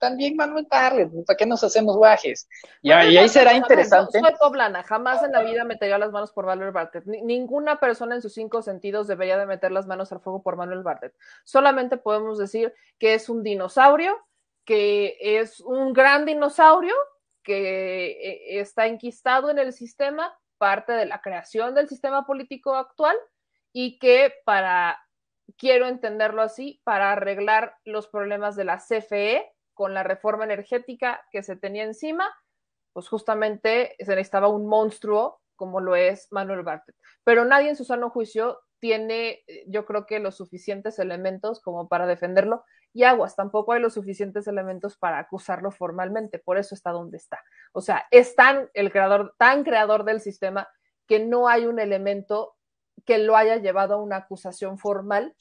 también Manuel Barrett, pues, ¿para qué nos hacemos guajes? Y, ahí será interesante. No, soy poblana, jamás en la vida metería las manos por Manuel Bartlett. ninguna persona en sus cinco sentidos debería de meter las manos al fuego por Manuel Bartlett. Solamente podemos decir que es un dinosaurio, que es un gran dinosaurio, que eh, está enquistado en el sistema, parte de la creación del sistema político actual y que para, quiero entenderlo así, para arreglar los problemas de la CFE, con la reforma energética que se tenía encima, pues justamente se necesitaba un monstruo como lo es Manuel Bartlett. Pero nadie en su sano juicio tiene, eh, yo creo que los suficientes elementos como para defenderlo y aguas, tampoco hay los suficientes elementos para acusarlo formalmente, por eso está donde está. O sea, es tan el creador, tan creador del sistema que no hay un elemento que lo haya llevado a una acusación formal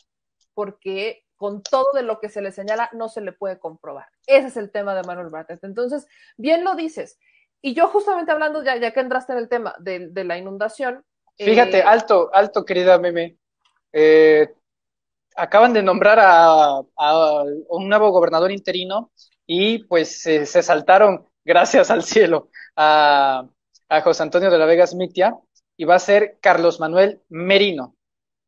porque con todo de lo que se le señala, no se le puede comprobar. Ese es el tema de Manuel Bartlett. Entonces, bien lo dices. Y yo justamente hablando, ya, ya que entraste en el tema de, la inundación. Eh, Fíjate, alto, alto, querida Meme. Eh, acaban de nombrar a, un nuevo gobernador interino y pues se saltaron, gracias al cielo, a, José Antonio de la Vega Mitia y va a ser Carlos Manuel Merino.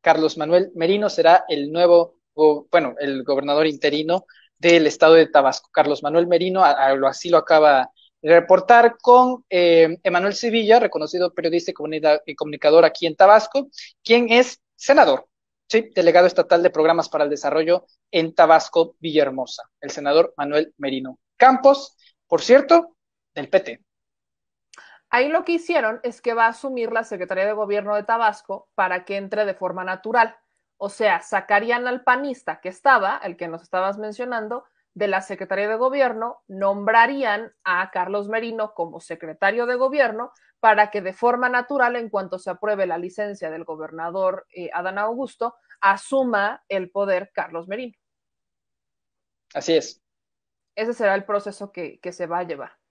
Carlos Manuel Merino será el nuevo bueno, el gobernador interino del estado de Tabasco, Carlos Manuel Merino, así lo acaba de reportar, con eh, Emanuel Sevilla, reconocido periodista y comunicador aquí en Tabasco, quien es senador, ¿sí? delegado estatal de programas para el desarrollo en Tabasco, Villahermosa, el senador Manuel Merino Campos, por cierto, del PT. Ahí lo que hicieron es que va a asumir la Secretaría de Gobierno de Tabasco para que entre de forma natural. O sea, sacarían al panista que estaba, el que nos estabas mencionando, de la Secretaría de Gobierno, nombrarían a Carlos Merino como secretario de Gobierno para que de forma natural, en cuanto se apruebe la licencia del gobernador eh, Adán Augusto, asuma el poder Carlos Merino. Así es. Ese será el proceso que se va a llevar.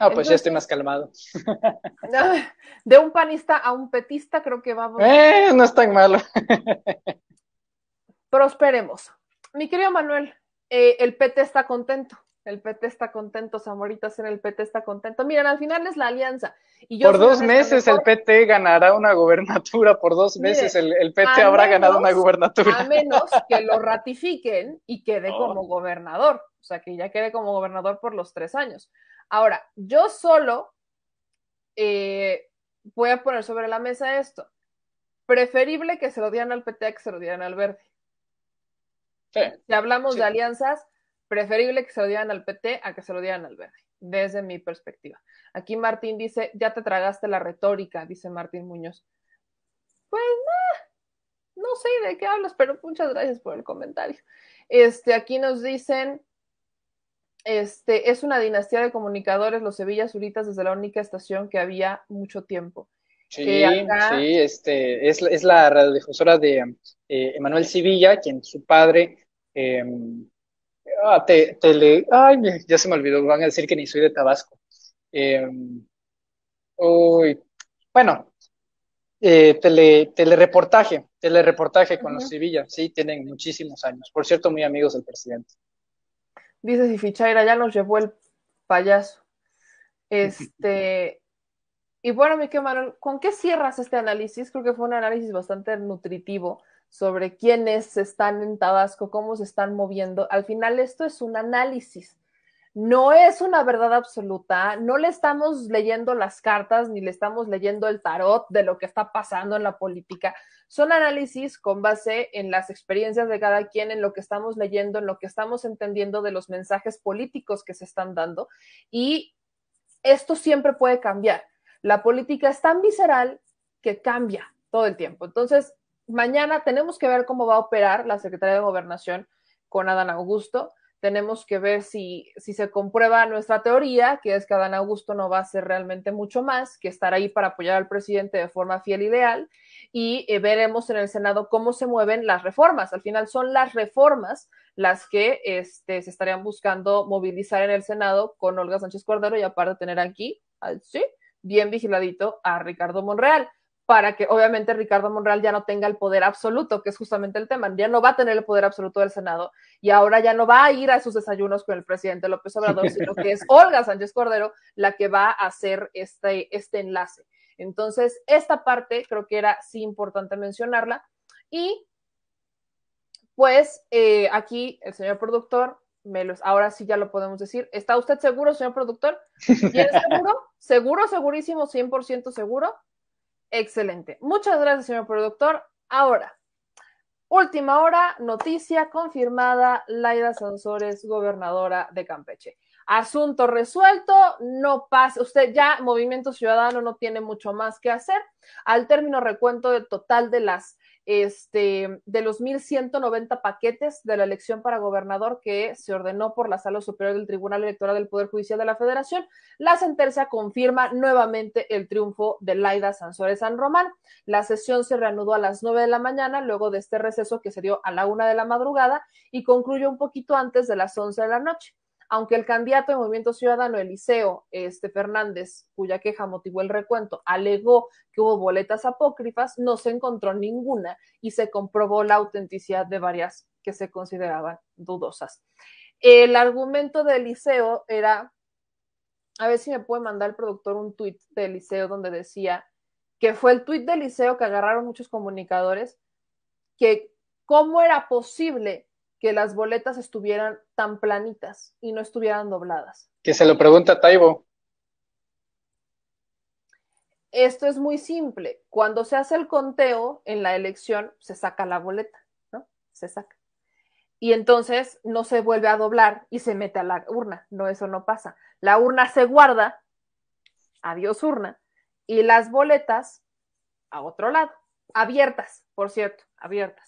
Ah, pues ya estoy más calmado. De un panista a un petista creo que vamos. Eh, no es tan malo. Prosperemos. Mi querido Manuel, eh, el PT está contento. El PT está contento, Zamorita en el PT está contento. Miren, al final es la alianza. Y por dos meses el PT ganará una gobernatura, por dos meses el, PT habrá ganado una gobernatura. A menos que lo ratifiquen y quede como gobernador, o sea, que ya quede como gobernador por los tres años. Ahora, yo solo eh, voy a poner sobre la mesa esto. Preferible que se lo dieran al PT que se lo dieran al verde. si hablamos de alianzas, preferible que se lo dieran al PT a que se lo dieran al verde, desde mi perspectiva. Aquí Martín dice, ya te tragaste la retórica, dice Martín Muñoz. Pues no. no sé de qué hablas, pero muchas gracias por el comentario. Este, aquí nos dicen, este, es una dinastía de comunicadores, los Sevilla Zuritas, desde la única estación que había mucho tiempo. Sí, sí, este, es, la radiodifusora de eh, Emanuel Sevilla, quien su padre em, ah, te, ay, ya se me olvidó, van a decir que ni soy de Tabasco. Em, uy, bueno, eh, tele, telereportaje, telereportaje con los Sevilla, sí, tienen muchísimos años. Por cierto, muy amigos del presidente. Dice si Fichaira ya nos llevó el payaso. Este. y bueno, mi Manuel, ¿con qué cierras este análisis? Creo que fue un análisis bastante nutritivo sobre quiénes están en Tabasco, cómo se están moviendo. Al final, esto es un análisis no es una verdad absoluta, no le estamos leyendo las cartas ni le estamos leyendo el tarot de lo que está pasando en la política. Son análisis con base en las experiencias de cada quien, en lo que estamos leyendo, en lo que estamos entendiendo de los mensajes políticos que se están dando y esto siempre puede cambiar. La política es tan visceral que cambia todo el tiempo. Entonces, mañana tenemos que ver cómo va a operar la Secretaría de Gobernación con Adán Augusto tenemos que ver si, si se comprueba nuestra teoría, que es que Adán Augusto no va a ser realmente mucho más que estar ahí para apoyar al presidente de forma fiel y ideal, y eh, veremos en el Senado cómo se mueven las reformas. Al final son las reformas las que este, se estarían buscando movilizar en el Senado con Olga Sánchez Cordero y aparte tener aquí, ah, sí bien vigiladito a Ricardo Monreal para que obviamente Ricardo Monreal ya no tenga el poder absoluto, que es justamente el tema, ya no va a tener el poder absoluto del Senado y ahora ya no va a ir a esos desayunos con el presidente López Obrador, sino que es Olga Sánchez Cordero la que va a hacer este, este enlace. Entonces, esta parte creo que era sí importante mencionarla y pues eh, aquí el señor productor me ahora sí ya lo podemos decir. ¿Está usted seguro, señor productor? ¿Quién seguro? ¿Seguro, segurísimo, 100% seguro? Excelente. Muchas gracias, señor productor. Ahora, última hora, noticia confirmada, Laida Sansores, gobernadora de Campeche. Asunto resuelto, no pasa. Usted ya, Movimiento Ciudadano, no tiene mucho más que hacer. Al término recuento del total de las este, de los 1.190 paquetes de la elección para gobernador que se ordenó por la Sala Superior del Tribunal Electoral del Poder Judicial de la Federación, la sentencia confirma nuevamente el triunfo de Laida Sansores San Román. La sesión se reanudó a las 9 de la mañana, luego de este receso que se dio a la una de la madrugada y concluyó un poquito antes de las 11 de la noche. Aunque el candidato de Movimiento Ciudadano, Eliseo este, Fernández, cuya queja motivó el recuento, alegó que hubo boletas apócrifas, no se encontró ninguna y se comprobó la autenticidad de varias que se consideraban dudosas. El argumento de Eliseo era, a ver si me puede mandar el productor un tuit de Eliseo donde decía que fue el tuit de Eliseo que agarraron muchos comunicadores, que cómo era posible que las boletas estuvieran tan planitas y no estuvieran dobladas. Que se lo pregunta Taibo. Esto es muy simple. Cuando se hace el conteo en la elección, se saca la boleta, ¿no? Se saca. Y entonces no se vuelve a doblar y se mete a la urna. No, eso no pasa. La urna se guarda, adiós urna, y las boletas a otro lado, abiertas, por cierto, abiertas.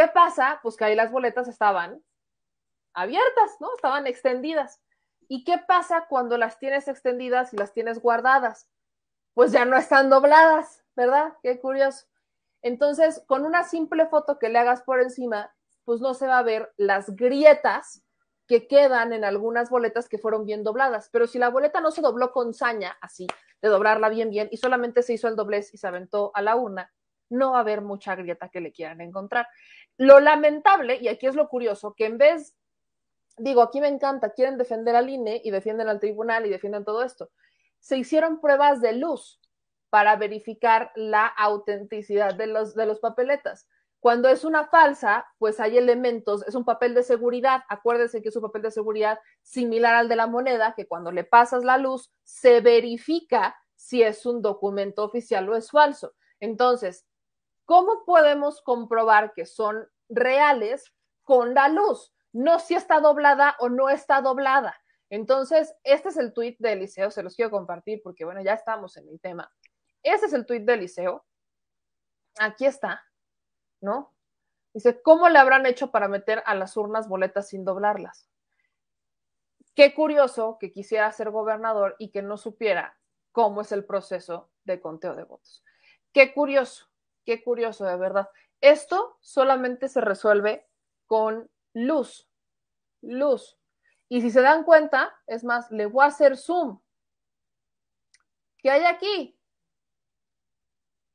¿Qué pasa? Pues que ahí las boletas estaban abiertas, ¿no? Estaban extendidas. ¿Y qué pasa cuando las tienes extendidas y las tienes guardadas? Pues ya no están dobladas, ¿verdad? Qué curioso. Entonces, con una simple foto que le hagas por encima, pues no se va a ver las grietas que quedan en algunas boletas que fueron bien dobladas. Pero si la boleta no se dobló con saña, así, de doblarla bien, bien, y solamente se hizo el doblez y se aventó a la urna, no va a haber mucha grieta que le quieran encontrar. Lo lamentable, y aquí es lo curioso, que en vez, digo, aquí me encanta, quieren defender al INE y defienden al tribunal y defienden todo esto. Se hicieron pruebas de luz para verificar la autenticidad de los, de los papeletas. Cuando es una falsa, pues hay elementos, es un papel de seguridad, acuérdense que es un papel de seguridad similar al de la moneda, que cuando le pasas la luz se verifica si es un documento oficial o es falso. Entonces, ¿Cómo podemos comprobar que son reales con la luz? No si está doblada o no está doblada. Entonces, este es el tuit de Eliseo, se los quiero compartir porque, bueno, ya estamos en el tema. Este es el tuit de Eliseo. Aquí está, ¿no? Dice, ¿cómo le habrán hecho para meter a las urnas boletas sin doblarlas? Qué curioso que quisiera ser gobernador y que no supiera cómo es el proceso de conteo de votos. Qué curioso. Qué curioso, de verdad. Esto solamente se resuelve con luz. Luz. Y si se dan cuenta, es más, le voy a hacer zoom. ¿Qué hay aquí?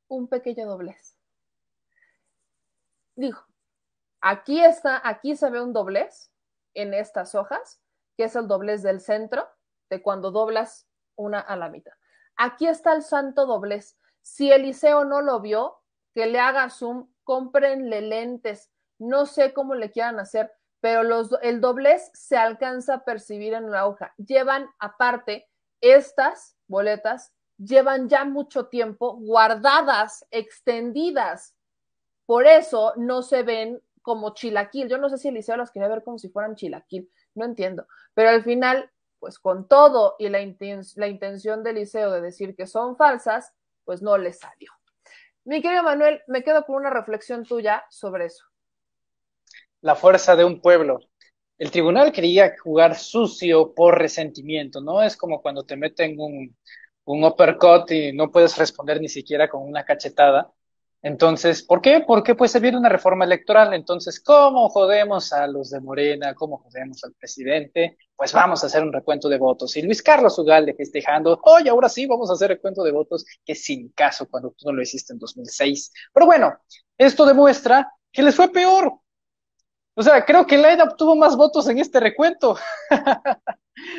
Un pequeño doblez. Dijo, aquí está, aquí se ve un doblez en estas hojas, que es el doblez del centro, de cuando doblas una a la mitad. Aquí está el santo doblez. Si Eliseo no lo vio, que le haga zoom, comprenle lentes, no sé cómo le quieran hacer, pero los, el doblez se alcanza a percibir en la hoja. Llevan aparte estas boletas, llevan ya mucho tiempo guardadas, extendidas. Por eso no se ven como chilaquil. Yo no sé si Liceo las quería ver como si fueran chilaquil, no entiendo. Pero al final, pues con todo y la, la intención de Liceo de decir que son falsas, pues no le salió. Mi querido Manuel, me quedo con una reflexión tuya sobre eso. La fuerza de un pueblo. El tribunal quería jugar sucio por resentimiento, ¿no? Es como cuando te meten un, un uppercut y no puedes responder ni siquiera con una cachetada. Entonces, ¿por qué? Porque pues se viene una reforma electoral. Entonces, ¿cómo jodemos a los de Morena? ¿Cómo jodemos al presidente? Pues vamos a hacer un recuento de votos. Y Luis Carlos Ugalde festejando, hoy ahora sí vamos a hacer recuento de votos, que sin caso cuando tú no lo hiciste en 2006. Pero bueno, esto demuestra que les fue peor. O sea, creo que Laida obtuvo más votos en este recuento.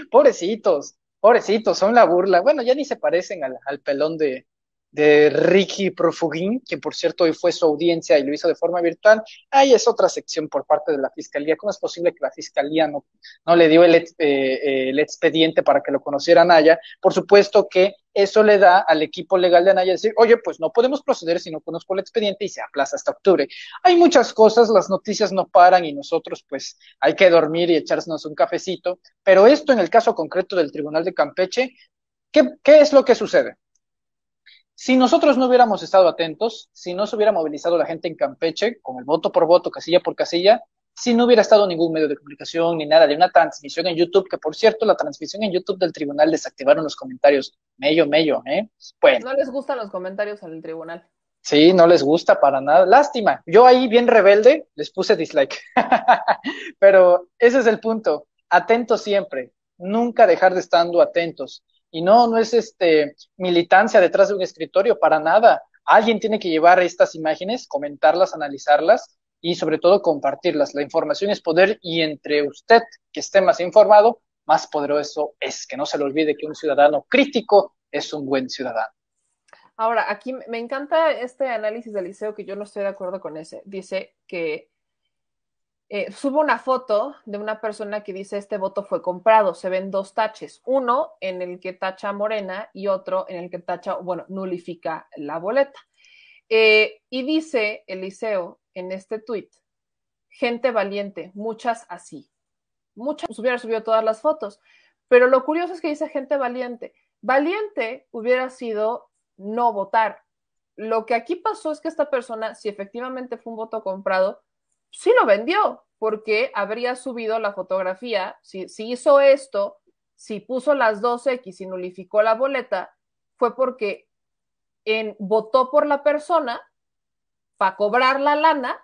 pobrecitos, pobrecitos, son la burla. Bueno, ya ni se parecen al pelón de, de Ricky Profugín, que por cierto hoy fue su audiencia y lo hizo de forma virtual. Ahí es otra sección por parte de la Fiscalía. ¿Cómo es posible que la Fiscalía no, no le dio el, eh, eh, expediente para que lo conociera Naya? Por supuesto que eso le da al equipo legal de Anaya decir, oye, pues no podemos proceder si no conozco el expediente y se aplaza hasta octubre. Hay muchas cosas, las noticias no paran y nosotros pues hay que dormir y echarnos un cafecito, pero esto en el caso concreto del Tribunal de Campeche, ¿qué, qué es lo que sucede? Si nosotros no hubiéramos estado atentos, si no se hubiera movilizado la gente en Campeche, con el voto por voto, casilla por casilla, si no hubiera estado ningún medio de comunicación ni nada de una transmisión en YouTube, que por cierto, la transmisión en YouTube del tribunal desactivaron los comentarios. Mello, mello, ¿eh? Bueno. No les gustan los comentarios al tribunal. Sí, no les gusta para nada. Lástima. Yo ahí, bien rebelde, les puse dislike. Pero ese es el punto. Atentos siempre. Nunca dejar de estando atentos. Y no, no es este militancia detrás de un escritorio, para nada. Alguien tiene que llevar estas imágenes, comentarlas, analizarlas y sobre todo compartirlas. La información es poder y entre usted que esté más informado, más poderoso es. Que no se le olvide que un ciudadano crítico es un buen ciudadano. Ahora, aquí me encanta este análisis de Liceo que yo no estoy de acuerdo con ese. Dice que eh, subo una foto de una persona que dice este voto fue comprado. Se ven dos taches, uno en el que tacha Morena y otro en el que tacha, bueno, nulifica la boleta. Eh, y dice Eliseo en este tuit, gente valiente, muchas así. Muchas pues, hubiera subido todas las fotos, pero lo curioso es que dice gente valiente. Valiente hubiera sido no votar. Lo que aquí pasó es que esta persona, si efectivamente fue un voto comprado, sí lo vendió, porque habría subido la fotografía, si, hizo esto, si puso las dos x y nulificó la boleta, fue porque en, votó por la persona para cobrar la lana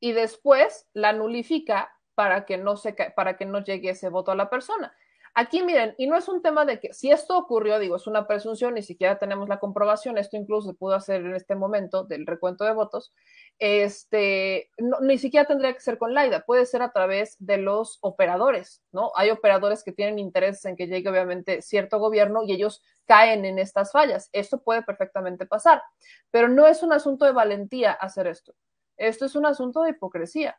y después la nulifica para que no se para que no llegue ese voto a la persona. Aquí miren, y no es un tema de que si esto ocurrió, digo, es una presunción, ni siquiera tenemos la comprobación, esto incluso se pudo hacer en este momento del recuento de votos, este, ni siquiera tendría que ser con Laida, puede ser a través de los operadores, ¿no? Hay operadores que tienen interés en que llegue obviamente cierto gobierno y ellos caen en estas fallas, esto puede perfectamente pasar, pero no es un asunto de valentía hacer esto, esto es un asunto de hipocresía.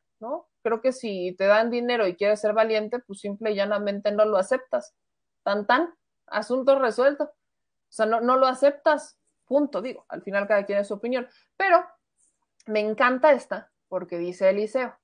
Creo que si te dan dinero y quieres ser valiente, pues simple y llanamente no lo aceptas. Tan tan, asunto resuelto. O sea, no, no lo aceptas, punto, digo. Al final cada quien es su opinión. Pero me encanta esta, porque dice Eliseo.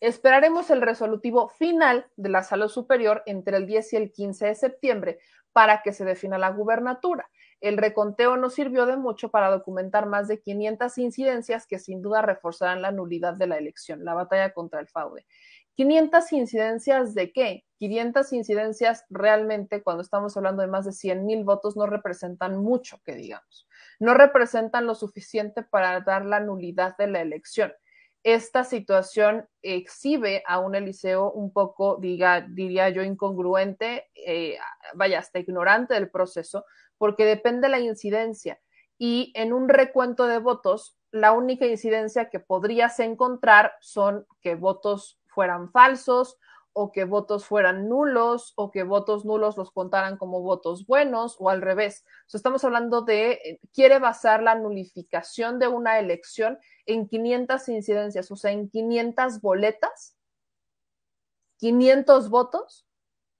Esperaremos el resolutivo final de la sala superior entre el 10 y el 15 de septiembre para que se defina la gubernatura. El reconteo no sirvió de mucho para documentar más de 500 incidencias que sin duda reforzarán la nulidad de la elección, la batalla contra el fraude. 500 incidencias de qué? 500 incidencias realmente, cuando estamos hablando de más de 100 mil votos, no representan mucho, que digamos. No representan lo suficiente para dar la nulidad de la elección esta situación exhibe a un Eliseo un poco, diga, diría yo, incongruente, eh, vaya, hasta ignorante del proceso, porque depende la incidencia. Y en un recuento de votos, la única incidencia que podrías encontrar son que votos fueran falsos o que votos fueran nulos o que votos nulos los contaran como votos buenos o al revés. estamos hablando de, eh, quiere basar la nulificación de una elección en 500 incidencias, o sea, en 500 boletas, 500 votos.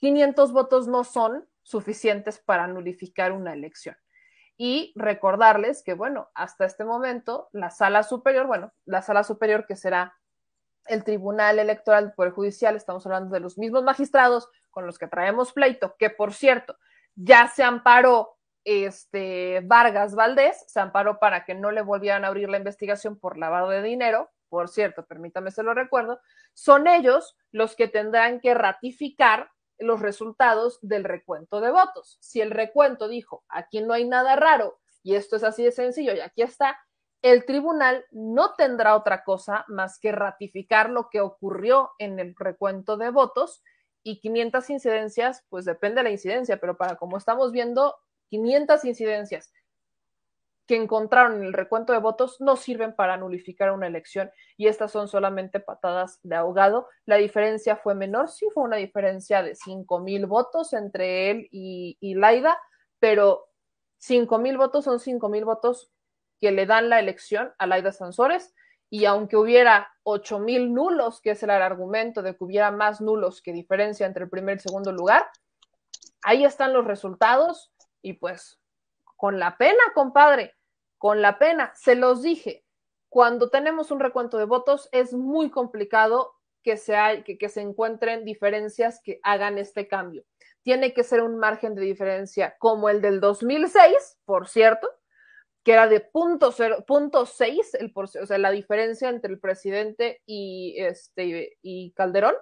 500 votos no son suficientes para nulificar una elección. Y recordarles que, bueno, hasta este momento, la sala superior, bueno, la sala superior que será el Tribunal Electoral del Poder Judicial, estamos hablando de los mismos magistrados con los que traemos pleito, que por cierto, ya se amparó este Vargas Valdés, se amparó para que no le volvieran a abrir la investigación por lavado de dinero, por cierto, permítame se lo recuerdo, son ellos los que tendrán que ratificar los resultados del recuento de votos. Si el recuento dijo, aquí no hay nada raro y esto es así de sencillo y aquí está, el tribunal no tendrá otra cosa más que ratificar lo que ocurrió en el recuento de votos y 500 incidencias, pues depende de la incidencia, pero para como estamos viendo, 500 incidencias que encontraron en el recuento de votos no sirven para nulificar una elección y estas son solamente patadas de ahogado. La diferencia fue menor, sí fue una diferencia de 5 mil votos entre él y, Laida, pero 5 mil votos son 5.000 mil votos que le dan la elección a Laida Sansores y aunque hubiera mil nulos, que es el argumento de que hubiera más nulos que diferencia entre el primer y segundo lugar, ahí están los resultados y pues con la pena, compadre, con la pena, se los dije, cuando tenemos un recuento de votos es muy complicado que se, que se encuentren diferencias que hagan este cambio. Tiene que ser un margen de diferencia como el del 2006, por cierto, que era de punto, seis, el o sea, la diferencia entre el presidente y, este, y Calderón,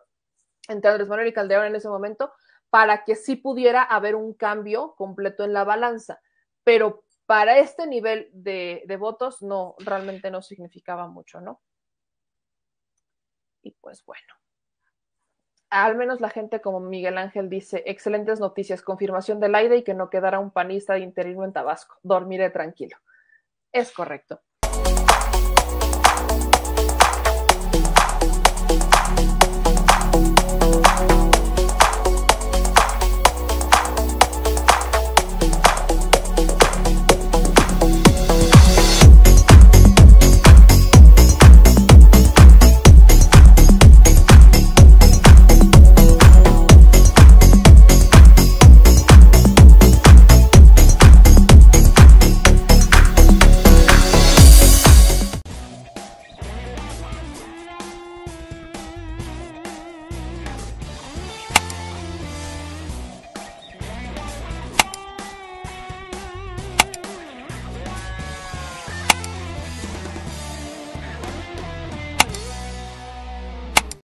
entre Andrés Manuel y Calderón en ese momento, para que sí pudiera haber un cambio completo en la balanza. Pero para este nivel de, votos, no, realmente no significaba mucho, ¿no? Y pues bueno al menos la gente como Miguel Ángel dice, excelentes noticias, confirmación del aire y que no quedara un panista de interino en Tabasco. Dormiré tranquilo es correcto.